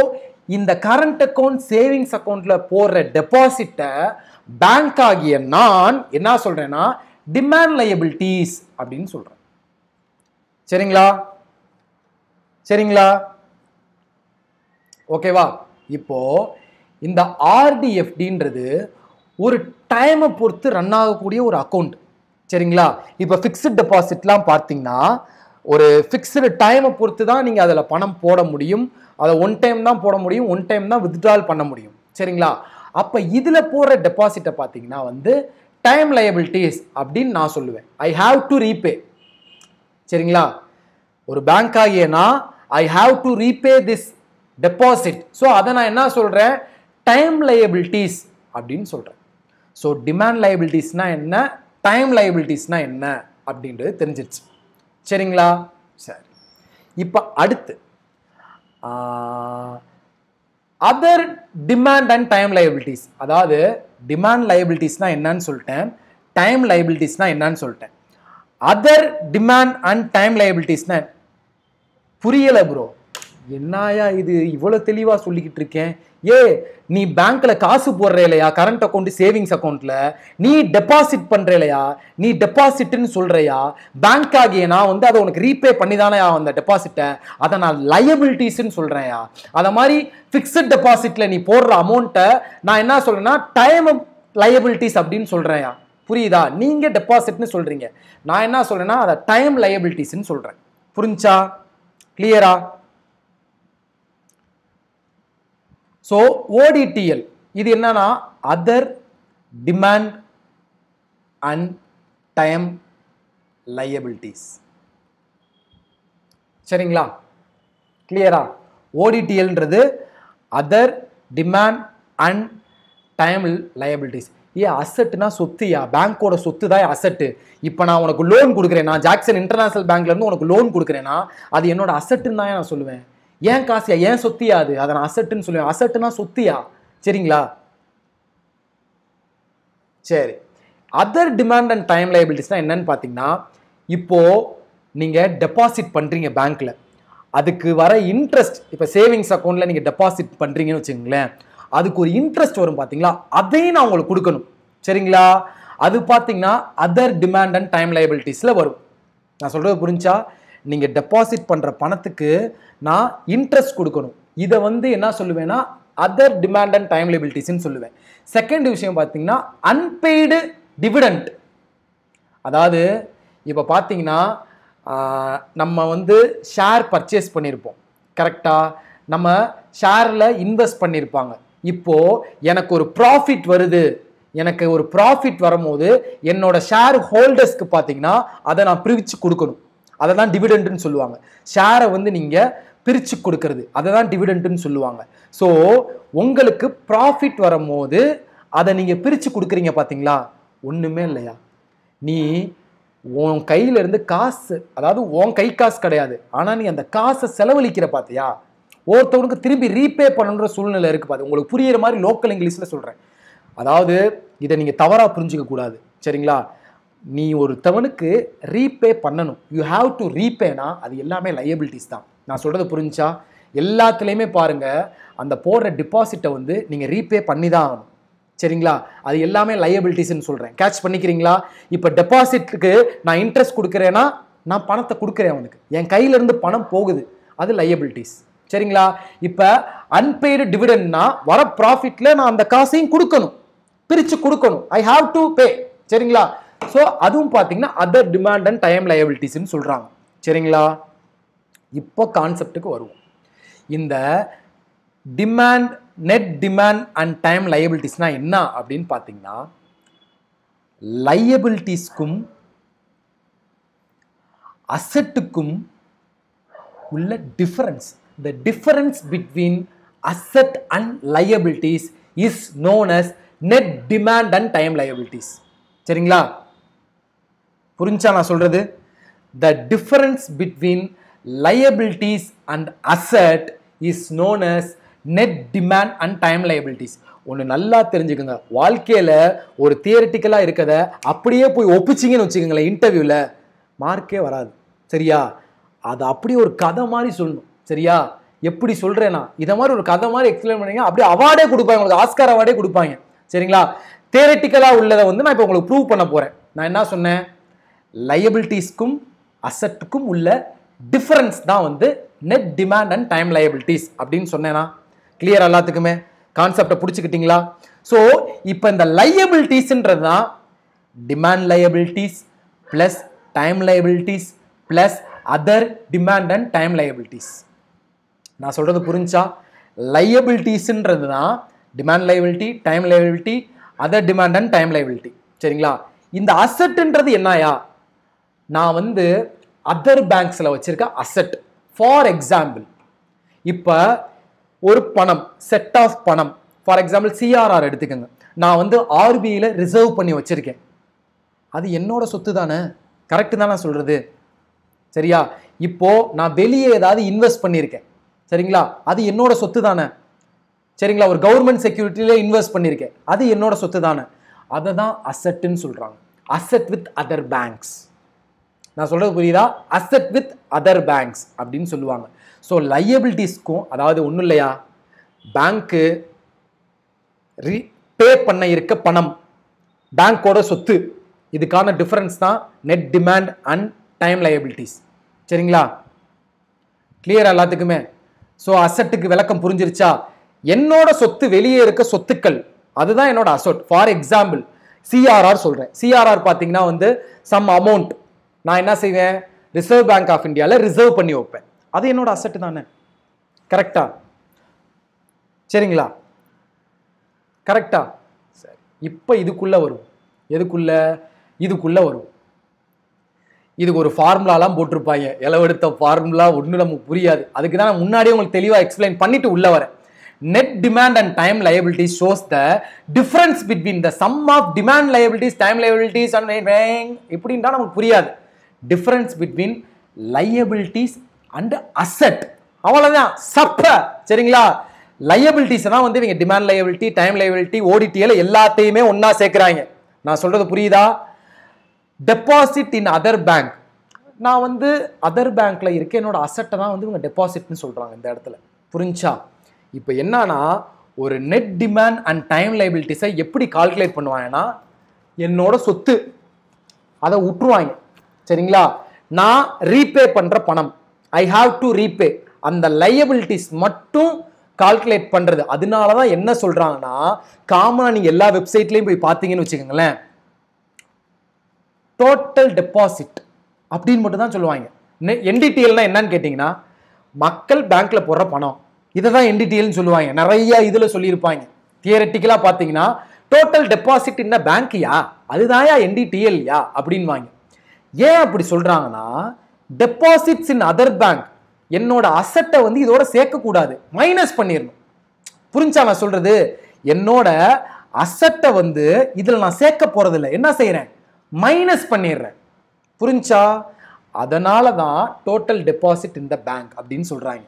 இந்த கரண்ட் அக்கௌண்ட் சேவிங்ஸ் அக்கௌண்ட்டில் போடுற டெபாசிட்டை பேங்க் ஆகிய நான் என்ன சொல்கிறேன்னா டிமாண்ட் லயபிலிட்டிஸ் அப்படின்னு சொல்கிறேன் சரிங்களா சரிங்களா ஓகேவா இப்போது இந்த ஆர்டிஎஃப்டின்றது ஒரு டைமை பொறுத்து ரன் ஆகக்கூடிய ஒரு அக்கௌண்ட் சரிங்களா இப்போ ஃபிக்ஸ்டு டெபாசிட்லாம் பார்த்தீங்கன்னா ஒரு ஃபிக்ஸ்டு டைமை பொறுத்து தான் நீங்கள் அதில் பணம் போட முடியும் அதை ஒன் டைம் தான் போட முடியும் ஒன் டைம் தான் வித்ட்ரால் பண்ண முடியும் சரிங்களா அப்போ இதில் போடுற டெபாசிட்டை பார்த்தீங்கன்னா வந்து டைம் லயபிலிட்டிஸ் அப்படின்னு நான் சொல்லுவேன் ஐ ஹாவ் டு ரீபே சரிங்களா ஒரு பேங்க் ஆகியனா I have to repay this deposit so அதை நான் என்ன சொல்கிறேன் டைம் லயபிலிட்டிஸ் அப்படின்னு சொல்கிறேன் ஸோ டிமாண்ட் லயபிலிட்டிஸ்னால் என்ன டைம் லயபிலிட்டிஸ்னால் என்ன அப்படின்றது தெரிஞ்சிருச்சு சரிங்களா சரி இப்போ அடுத்து other demand and time liabilities அதாவது டிமாண்ட் லயபிலிட்டிஸ்னால் என்னன்னு சொல்லிட்டேன் டைம் லயபிலிட்டிஸ்னால் என்னன்னு சொல்லிட்டேன் அதர் டிமாண்ட் அண்ட் டைம் லயபிலிட்டிஸ்னால் புரியலை ப்ரோ என்னாயா இது இவ்வளோ தெளிவாக சொல்லிக்கிட்டு இருக்கேன் ஏ நீ பேங்க்ல காசு போடுற இல்லையா கரண்ட் அக்கௌண்ட் சேவிங்ஸ் அக்கௌண்ட்ல நீ டெபாசிட் பண்ற இல்லையா நீ டெபாசிட்னு சொல்றியா பேங்க் ஆகிய நான் வந்து அதை உனக்கு ரீபே பண்ணி தானே அந்த டெபாசிட்டை அதை நான் லயபிலிட்டிஸ்ன்னு சொல்றேன்யா அதை மாதிரி ஃபிக்ஸட் டெபாசிட்ல நீ போடுற அமௌண்ட்டை நான் என்ன சொல்றேன்னா டைம் லயபிலிட்டிஸ் அப்படின்னு சொல்றேன்யா புரியுதா நீங்க டெபாசிட்னு சொல்றீங்க நான் என்ன சொல்றேன்னா அதை டைம் லயபிலிட்டிஸ்ன்னு சொல்றேன் புரிஞ்சா கிளியரா ஸோ ஓடிடிஎல் இது என்னன்னா other demand and time liabilities சரிங்களா கிளியரா ஓடிடிஎல்ன்றது other demand and time liabilities ஏ அசட்டுனா சொத்துயா பேங்க்கோட சொத்து தான் அசட்டு இப்போ நான் உனக்கு லோன் கொடுக்குறேன்னா ஜாக்சன் இன்டர்நேஷனல் பேங்க்லேருந்து உனக்கு லோன் கொடுக்குறேன்னா அது என்னோட அசட்டுன்னு தான் நான் சொல்லுவேன் ஏன் காசியா ஏன் சொத்தியா அது அதை நான் அசட்டுன்னு சொல்லுவேன் அசட்டுனா சொத்தியா சரிங்களா சரி அதர் டிமாண்ட் அண்ட் டைம் லைபிலிட்டிஸ்னா என்னன்னு பார்த்தீங்கன்னா இப்போது நீங்கள் டெபாசிட் பண்ணுறீங்க பேங்க்கில் அதுக்கு வர இன்ட்ரெஸ்ட் இப்போ சேவிங்ஸ் அக்கௌண்ட்டில் நீங்கள் டெபாசிட் பண்ணுறீங்கன்னு வச்சுங்களேன் அதுக்கு ஒரு இன்ட்ரெஸ்ட் வரும் பார்த்தீங்களா அதையும் நான் உங்களுக்கு கொடுக்கணும் சரிங்களா அது பார்த்தீங்கன்னா அதர் டிமாண்ட் அண்ட் டைம் லைபிலிட்டிஸில் வரும் நான் சொல்கிறது புரிஞ்சா நீங்கள் டெபாசிட் பண்ணுற பணத்துக்கு நான் இன்ட்ரெஸ்ட் கொடுக்கணும் இதை வந்து என்ன சொல்லுவேன்னா அதர் டிமாண்ட் அண்ட் டைம் லேபிலிட்டிஸ்ன்னு சொல்லுவேன் செகண்ட் விஷயம் பார்த்தீங்கன்னா அன்பெய்டு டிவிடண்ட் அதாவது இப்போ பார்த்தீங்கன்னா நம்ம வந்து ஷேர் பர்ச்சேஸ் பண்ணியிருப்போம் கரெக்டாக நம்ம ஷேரில் இன்வெஸ்ட் பண்ணியிருப்பாங்க இப்போது எனக்கு ஒரு ப்ராஃபிட் வருது எனக்கு ஒரு ப்ராஃபிட் வரும்போது என்னோட ஷேர் ஹோல்டர்ஸ்க்கு பார்த்தீங்கன்னா அதை நான் பிரிவித்து கொடுக்கணும் அதை தான் டிவிடெண்ட்னு சொல்லுவாங்க ஷேரை வந்து நீங்கள் பிரித்து கொடுக்கறது அதை தான் டிவிடெண்ட்னு சொல்லுவாங்க ஸோ உங்களுக்கு ப்ராஃபிட் வரும்போது அதை நீங்கள் பிரித்து கொடுக்குறீங்க பார்த்தீங்களா ஒன்றுமே இல்லையா நீ உன் கையிலேருந்து காசு அதாவது உன் கை காசு கிடையாது ஆனால் நீ அந்த காசை செலவழிக்கிற பார்த்தியா ஒருத்தவனுக்கு திரும்பி ரீபே பண்ணணுன்ற சூழ்நிலை இருக்குது பார்த்து உங்களுக்கு புரியிற மாதிரி லோக்கல் இங்கிலீஷில் சொல்கிறேன் அதாவது இதை நீங்கள் தவறாக புரிஞ்சிக்க கூடாது சரிங்களா நீ ஒரு தவனுக்கு ரீபே பண்ணணும் யூ ஹாவ் டு ரீபேனா அது எல்லாமே லயபிலிட்டிஸ் தான் நான் சொல்கிறது புரிஞ்சா எல்லாத்துலேயுமே பாருங்கள் அந்த போடுற டிபாசிட்டை வந்து நீங்கள் ரீபே பண்ணி தான் ஆகணும் சரிங்களா அது எல்லாமே லயபிலிட்டிஸ்ன்னு சொல்கிறேன் கேட்ச் பண்ணிக்கிறீங்களா இப்போ டெபாசிட்டுக்கு நான் இன்ட்ரெஸ்ட் கொடுக்குறேன்னா நான் பணத்தை கொடுக்குறேன் அவனுக்கு என் கையிலேருந்து பணம் போகுது அது லயபிலிட்டிஸ் சரிங்களா இப்போ அன்பெய்டு டிவிடெண்ட்னா வர ப்ராஃபிட்டில் நான் அந்த காசையும் கொடுக்கணும் பிரித்து கொடுக்கணும் ஐ ஹாவ் டு பே சரிங்களா ஸோ அதுவும் பார்த்தீங்கன்னா அதர் டிமாண்ட் அண்ட் டைம் லயபிலிட்டிஸ்ன்னு சொல்கிறாங்க சரிங்களா இப்போ கான்செப்டுக்கு வருவோம் இந்த demand net demand and time லயபிலிட்டிஸ்னால் என்ன அப்படின்னு பார்த்தீங்கன்னா லையபிலிட்டிஸ்க்கும் அசட்டுக்கும் உள்ள difference the difference between asset and liabilities is known as net demand and time liabilities சரிங்களா புரிஞ்சா நான் சொல்கிறது the difference between liabilities and asset is known as net demand and time liabilities ஒன்று நல்லா தெரிஞ்சுக்கோங்க வாழ்க்கையில் ஒரு தியரட்டிக்கலாக இருக்கிறத அப்படியே போய் ஒப்பிச்சிங்கன்னு வச்சுக்கோங்களேன் இன்டர்வியூவில் மார்க்கே வராது சரியா அதை அப்படியே ஒரு கதை மாதிரி சொல்லணும் சரியா எப்படி சொல்கிறேன்னா இதை மாதிரி ஒரு கதை மாதிரி எக்ஸ்பிளைன் பண்ணீங்க அப்படியே அவார்டே கொடுப்பாங்க உங்களுக்கு ஆஸ்கார் அவார்டே கொடுப்பாங்க சரிங்களா தேரட்டிக்கலாக உள்ளதை வந்து நான் இப்போ உங்களுக்கு ப்ரூவ் பண்ண போகிறேன் நான் என்ன சொன்னேன் லயபிலிட்டிஸ்க்கும் அசட்டுக்கும் உள்ள டிஃப்ரென்ஸ் தான் வந்து net demand and time liabilities அப்படின்னு சொன்னேன்னா கிளியர் எல்லாத்துக்குமே கான்செப்டை பிடிச்சிக்கிட்டிங்களா ஸோ இப்போ இந்த லயபிலிட்டிஸ்ன்றது தான் demand liabilities plus time liabilities plus other demand and time liabilities நான் சொல்கிறது புரிஞ்சா லயபிலிட்டிஸ்ன்றது தான் demand liability time liability other demand and time liability சரிங்களா இந்த அசட்டுன்றது என்னாயா நான் வந்து அதர் பேங்க்ஸில் வச்சுருக்க அசட் ஃபார் எக்ஸாம்பிள் இப்போ ஒரு பணம் செட் ஆஃப் பணம் ஃபார் எக்ஸாம்பிள் சிஆர்ஆர் எடுத்துக்கோங்க நான் வந்து ஆர்பிஐயில் ரிசர்வ் பண்ணி வச்சுருக்கேன் அது என்னோட சொத்து தானே கரெக்டு தான் நான் சொல்கிறது சரியா இப்போது நான் வெளியே ஏதாவது இன்வெஸ்ட் பண்ணியிருக்கேன் சரிங்களா அது என்னோட சொத்து தானே சரிங்களா ஒரு கவர்மெண்ட் செக்யூரிட்டியில் இன்வெஸ்ட் பண்ணியிருக்கேன் அது என்னோட சொத்து தானே அதை தான் அசட்டுன்னு சொல்கிறாங்க அசட் வித் அதர் பேங்க்ஸ் நான் சொல்கிறது புரியுதா அசட் வித் அதர் பேங்க்ஸ் அப்படின்னு சொல்லுவாங்க ஸோ லையபிலிட்டிஸ்க்கும் அதாவது ஒன்றும் இல்லையா பேங்க்கு ரீ பே பண்ண இருக்க பணம் பேங்க்கோட சொத்து இதுக்கான டிஃப்ரென்ஸ் தான் net demand and time liabilities சரிங்களா கிளியர் எல்லாத்துக்குமே ஸோ அசட்டுக்கு விளக்கம் புரிஞ்சிருச்சா என்னோட சொத்து வெளியே இருக்க சொத்துக்கள் அதுதான் என்னோட அசட் ஃபார் எக்ஸாம்பிள் சிஆர்ஆர் சொல்கிறேன் சிஆர்ஆர் பார்த்தீங்கன்னா வந்து சம் அமௌண்ட் நான் என்ன செய்வேன் ரிசர்வ் பேங்க் ஆஃப் இந்தியாவில் ரிசர்வ் பண்ணி வைப்பேன் அது என்னோட அசட்டு தானே கரெக்டா சரிங்களா கரெக்டா சரி இப்போ இதுக்குள்ளே வரும் எதுக்குள்ள இதுக்குள்ளே வரும் இதுக்கு ஒரு ஃபார்முலாலாம் போட்டிருப்பாங்க இளவெடுத்த ஃபார்முலா ஒன்றும் நமக்கு புரியாது அதுக்கு தான் முன்னாடியே உங்களுக்கு தெளிவாக எக்ஸ்பிளைன் பண்ணிட்டு உள்ளே வரேன் net demand and time liability shows the difference between the sum of demand liabilities time liabilities and இப்படின்டா நமக்கு புரியாது difference between liabilities and asset அவ்வளோதான் சப்ப சரிங்களா லையபிலிட்டிஸை தான் வந்து இவங்க டிமாண்ட் லையபிலிட்டி டைம் லையபிலிட்டி ஓடிடியில் எல்லாத்தையுமே ஒன்றா சேர்க்குறாங்க நான் சொல்கிறது புரியுதா டெபாசிட் இன் அதர் பேங்க் நான் வந்து அதர் பேங்க்கில் இருக்க என்னோட அசட்டை தான் வந்து இவங்க டெபாசிட்னு சொல்கிறாங்க இந்த இடத்துல புரிஞ்சா இப்போ என்னன்னா ஒரு நெட் டிமாண்ட் அண்ட் டைம் லைபிலிட்டிஸை எப்படி கால்குலேட் பண்ணுவாங்கன்னா என்னோட சொத்து அதை விட்டுருவாங்க சரிங்களா நான் ரீபே பண்ணுற பணம் ஐ ஹாவ் டு ரீபே அந்த லையபிலிட்டிஸ் மட்டும் கால்குலேட் பண்ணுறது அதனால தான் என்ன சொல்கிறாங்கன்னா காமனாக நீங்கள் எல்லா வெப்சைட்லேயும் போய் பார்த்தீங்கன்னு வச்சுக்கோங்களேன் டோட்டல் டெபாசிட் அப்படின்னு மட்டும் தான் சொல்லுவாங்க என்டிடிஎல்னால் என்னன்னு கேட்டிங்கன்னா மக்கள் பேங்க்கில் போடுற பணம் இதை தான் என்டிடிஎல்னு சொல்லுவாங்க நிறைய இதில் சொல்லியிருப்பாங்க தியரட்டிக்கலாக பார்த்தீங்கன்னா டோட்டல் டெபாசிட் என்ன பேங்க்யா அதுதான் என்டிடிஎல்யா அப்படின்வாங்க ஏன் அப்படி சொல்றாங்கன்னா டெபாசிட்ஸ் இன் அதர் பேங்க் என்னோட அசட்டை வந்து இதோட சேர்க்கக்கூடாது மைனஸ் பண்ணிடணும் புரிஞ்சா நான் சொல்றது என்னோட அசட்டை வந்து இதில் நான் சேர்க்க போறதில்லை என்ன செய்கிறேன் மைனஸ் பண்ணிடுறேன் புரிஞ்சா அதனால தான் total deposit in the bank அப்படின்னு சொல்கிறாங்க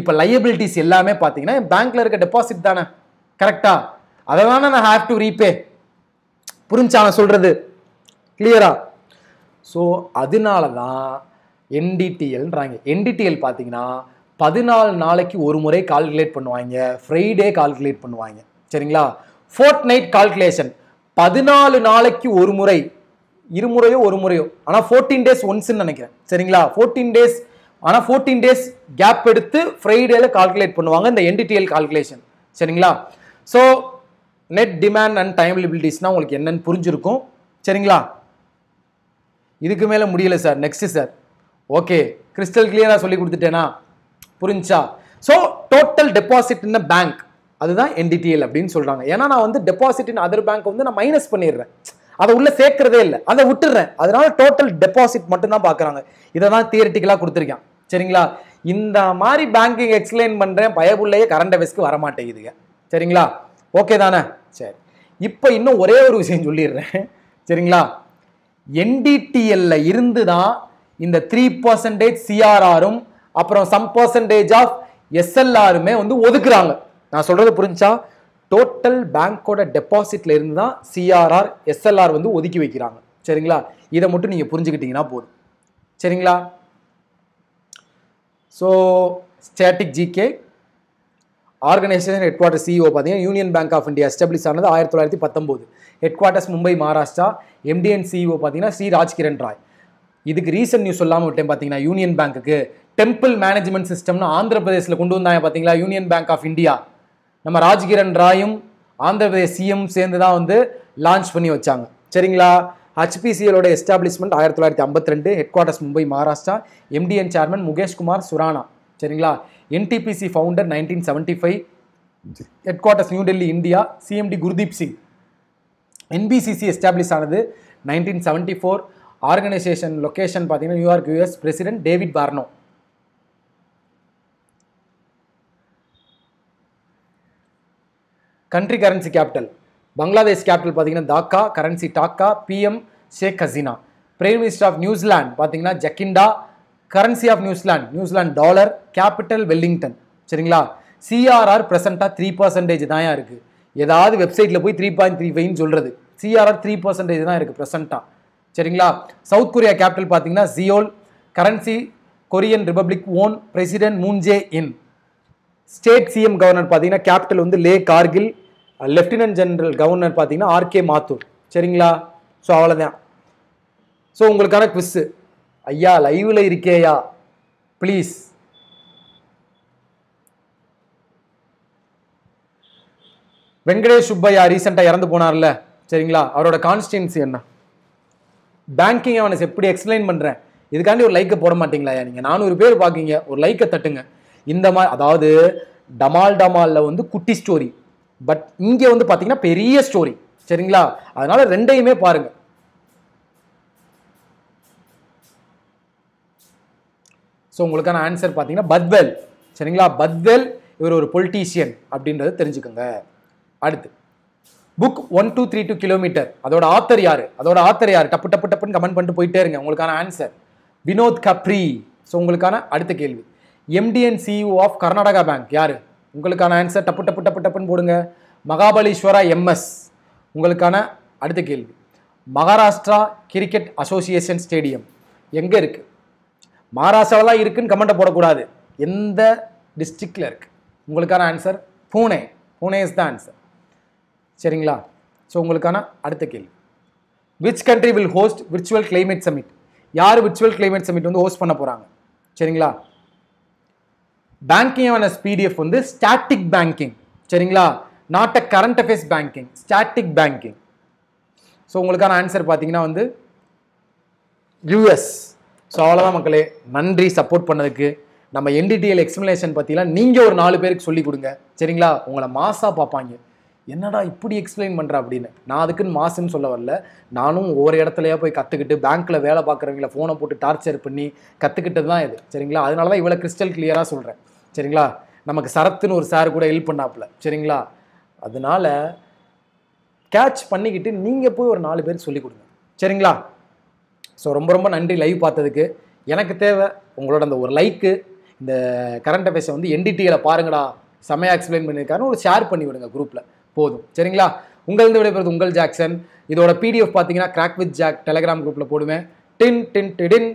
இப்போ லையபிலிட்டிஸ் எல்லாமே பார்த்தீங்கன்னா பேங்க்ல இருக்க டெபாசிட் தானே கரெக்டா அதை தானே நான் ஹாவ் டு ரீபே புரிஞ்சா நான் சொல்றது கிளியரா ஸோ அதனால தான் என்டிடிஎல்ன்றாங்க என்டிடிஎல் பார்த்தீங்கன்னா பதினாலு நாளைக்கு ஒரு முறை கால்குலேட் பண்ணுவாங்க ஃப்ரைடே கால்குலேட் பண்ணுவாங்க சரிங்களா ஃபோர்ட் நைட் கால்குலேஷன் பதினாலு நாளைக்கு ஒரு முறை இருமுறையோ ஒரு முறையோ ஆனால் ஃபோர்டீன் டேஸ் ஒன்ஸ்ன்னு நினைக்கிறேன் சரிங்களா ஃபோர்டீன் டேஸ் ஆனால் ஃபோர்டீன் டேஸ் கேப் எடுத்து ஃப்ரைடேல கால்குலேட் பண்ணுவாங்க இந்த என்டிடிஎல் கால்குலேஷன் சரிங்களா so net demand and time லிபிலிட்டிஸ்னால் உங்களுக்கு என்னென்னு புரிஞ்சிருக்கும் சரிங்களா இதுக்கு மேலே முடியலை sir next sir okay crystal கிளியராக சொல்லி கொடுத்துட்டேனா புரிஞ்சா so total deposit in bank அதுதான் என்டிடிஎல் அப்படின்னு சொல்கிறாங்க ஏன்னா நான் வந்து டெபாசிட் இன் அதர் பேங்க் வந்து நான் மைனஸ் பண்ணிடுறேன் அதை உள்ள சேர்க்கறதே இல்லை அதை விட்டுறேன் அதனால டோட்டல் டெபாசிட் மட்டும்தான் பார்க்குறாங்க இதை தான் தியரட்டிக்கலாக கொடுத்துருக்கேன் சரிங்களா இந்த மாதிரி பேங்கிங் எக்ஸ்பிளைன் பண்ணுறேன் பயபுள்ளையே கரண்ட் அஃபேர்ஸ்க்கு வரமாட்டேங்குதுங்க சரிங்களா ஓகே தானே சரி இப்போ இன்னும் ஒரே ஒரு விஷயம் சொல்லிடுறேன் சரிங்களா என்டிடிஎல்ல இருந்து தான் இந்த த்ரீ பர்சன்டேஜ் சிஆர்ஆரும் அப்புறம் சம் பர்சன்டேஜ் ஆஃப் எஸ்எல்ஆருமே வந்து ஒதுக்குறாங்க நான் சொல்கிறது புரிஞ்சா டோட்டல் பேங்க்கோட டெபாசிட்ல இருந்து தான் சிஆர்ஆர் எஸ்எல்ஆர் வந்து ஒதுக்கி வைக்கிறாங்க சரிங்களா இதை மட்டும் நீங்கள் புரிஞ்சுக்கிட்டீங்கன்னா போதும் சரிங்களா so static GK organisation headquarter CEO பார்த்தீங்கன்னா Union bank of India establish ஆனது ஆயிரத்தி தொள்ளாயிரத்தி பத்தொம்போது head Mumbai Maharashtra MD and CEO பார்த்தீங்கன்னா ஸ்ரீ ராஜ்கிரண் ராய் இதுக்கு ரீசன் நியூஸ் சொல்லாமல் விட்டேன் பார்த்தீங்கன்னா யூனியன் பேங்க்குக்கு டெம்பிள் மேனேஜ்மெண்ட் சிஸ்டம்னு ஆந்திர பிரதேசில் கொண்டு வந்தாங்க பார்த்தீங்களா யூனியன் பேங்க் ஆஃப் இந்தியா நம்ம ராஜ்கிரண் ராயும் ஆந்திர பிரதேஷ் சிஎம் e சேர்ந்து தான் வந்து லான்ச் பண்ணி வச்சாங்க சரிங்களா ஹச்பிசிஎலோட எஸ்டாப்ளிஷ்மெண்ட் ஆயிரத்தி தொள்ளாயிரத்தி ஐம்பத்தி ரெண்டு headquarters Mumbai Maharashtra MD and chairman Mukesh Kumar Surana சரிங்களா NTPC founder nineteen seventy five headquarters New Delhi India CMD Gurdeep Singh NBCC establish ஆனது nineteen seventy four organisation location பார்த்தீங்கன்னா New York US president David Barno country currency capital Bangladesh capital பார்த்தீங்கன்னா Dhaka currency taka PM Sheikh Hasina prime minister of New Zealand பார்த்தீங்கன்னா Jacinda currency of New Zealand New Zealand dollar capital Wellington சரிங்களா CRR ப்ரெசண்ட்டாக three percentage தான் இருக்குது ஏதாவது வெப்சைட்டில் போய் த்ரீ பாயிண்ட் த்ரீ ஃபைவ்னு சொல்கிறது சிஆர்ஆர் த்ரீ பர்சன்டேஜ் தான் இருக்குது ப்ரெசென்ட்டாக சரிங்களா சவுத் கொரியா கேபிட்டல் பார்த்தீங்கன்னா Seoul currency Korean republic won president Moon Jae in state CM governor பார்த்தீங்கன்னா கேபிட்டல் வந்து Leh Kargil lieutenant general governor பார்த்தீங்கன்னா ஆர்கே மாத்தூர் சரிங்களா ஸோ அவ்வளோதான் ஸோ உங்களுக்கான குவிஸ்ஸு ஐயா லைவில் இருக்கேயா ப்ளீஸ் வெங்கடேஷ் சுப்பையா ரீசெண்டாக இறந்து போனார்ல சரிங்களா அவரோட கான்ஸ்டியன்சி என்ன பேங்கிங் அவனஸ் எப்படி எக்ஸ்பிளைன் பண்ணுறேன் இதுக்காண்டி ஒரு லைக்கை போட மாட்டீங்களா நீங்கள் நானூறு பேர் பார்க்கீங்க ஒரு லைக்கை தட்டுங்க இந்த மாதிரி அதாவது டமால் டமாலில் வந்து குட்டி ஸ்டோரி பட் இங்கே வந்து பார்த்தீங்கன்னா பெரிய ஸ்டோரி சரிங்களா அதனால ரெண்டையுமே பாருங்கள் ஸோ உங்களுக்கான ஆன்சர் பார்த்தீங்கன்னா பத்வெல் சரிங்களா பத்வெல் இவர் ஒரு பொலிட்டீஷியன் அப்படின்றத தெரிஞ்சுக்கோங்க அடுத்து book one two three two kilometre அதோட ஆத்தர் யார் அதோட ஆத்தர் யார் டப்பு டப்பு டப்புன்னு கமெண்ட் பண்ணிட்டு போயிட்டே இருங்க உங்களுக்கான ஆன்சர் வினோத் கப்ரி ஸோ உங்களுக்கான அடுத்த கேள்வி MD and CEO of Karnataka bank யார் உங்களுக்கான ஆன்சர் டப்பு டப்பு டப்பு டப்புன்னு போடுங்க மகாபலீஸ்வரா எம்எஸ் உங்களுக்கான அடுத்த கேள்வி மகாராஷ்டிரா கிரிக்கெட் அசோசியேஷன் ஸ்டேடியம் எங்கே இருக்குது மகாராஷ்டிராவெலாம் இருக்குதுன்னு கமெண்ட்டை போடக்கூடாது எந்த டிஸ்ட்ரிக்டில் இருக்குது உங்களுக்கான answer Pune Pune is the answer சரிங்களா ஸோ உங்களுக்கான அடுத்த கேள்வி which country will host virtual climate summit யார் விர்ச்சுவல் கிளைமேட் சமிட் வந்து ஹோஸ்ட் பண்ண போகிறாங்க சரிங்களா பேங்கிங் ஆன பிடிஎஃப் வந்து ஸ்டாட்டிக் பேங்கிங் சரிங்களா not a current affairs banking static banking so உங்களுக்கான ஆன்சர் பார்த்தீங்கன்னா வந்து யூஎஸ் ஸோ அவ்வளோதான் மக்களே நன்றி சப்போர்ட் பண்ணதுக்கு நம்ம என்டிடிஎல் எக்ஸ்பிளேஷன் பற்றிலாம் நீங்கள் ஒரு நாலு பேருக்கு சொல்லிக் கொடுங்க சரிங்களா உங்களை மாசாக பார்ப்பாங்க என்னடா இப்படி எக்ஸ்பிளைன் பண்ணுறேன் அப்படின்னு நான் அதுக்குன்னு மாசுன்னு சொல்ல வரல நானும் ஒவ்வொரு இடத்துலையே போய் கற்றுக்கிட்டு பேங்க்கில் வேலை பார்க்குறவங்கள ஃபோனை போட்டு டார்ச்சர் பண்ணி கற்றுக்கிட்டது தான் இது சரிங்களா அதனால தான் இவ்வளோ கிறிஸ்டல் கிளியராக சொல்கிறேன் சரிங்களா நமக்கு சரத்துன்னு ஒரு சார் கூட ஹெல்ப் பண்ணாப்புல சரிங்களா அதனால் கேட்ச் பண்ணிக்கிட்டு நீங்கள் போய் ஒரு நாலு பேர் சொல்லிக் கொடுங்க சரிங்களா ஸோ ரொம்ப ரொம்ப நன்றி லைவ் பார்த்ததுக்கு எனக்கு தேவை உங்களோட அந்த ஒரு லைக்கு இந்த கரண்ட் அஃபேர்ஸை வந்து என்டிடியில் பாருங்கடா செமையாக எக்ஸ்பிளைன் பண்ணியிருக்காருன்னு ஒரு ஷேர் பண்ணி விடுங்க குரூப்பில் போதும் சரிங்களா உங்களிருந்து விடைபெறுது உங்கள் ஜாக்சன் இதோட பிடிஎஃப் பார்த்தீங்கன்னா கிராக் வித் ஜாக் டெலகிராம் குரூப்பில் போடுவேன் டின் டின் டின்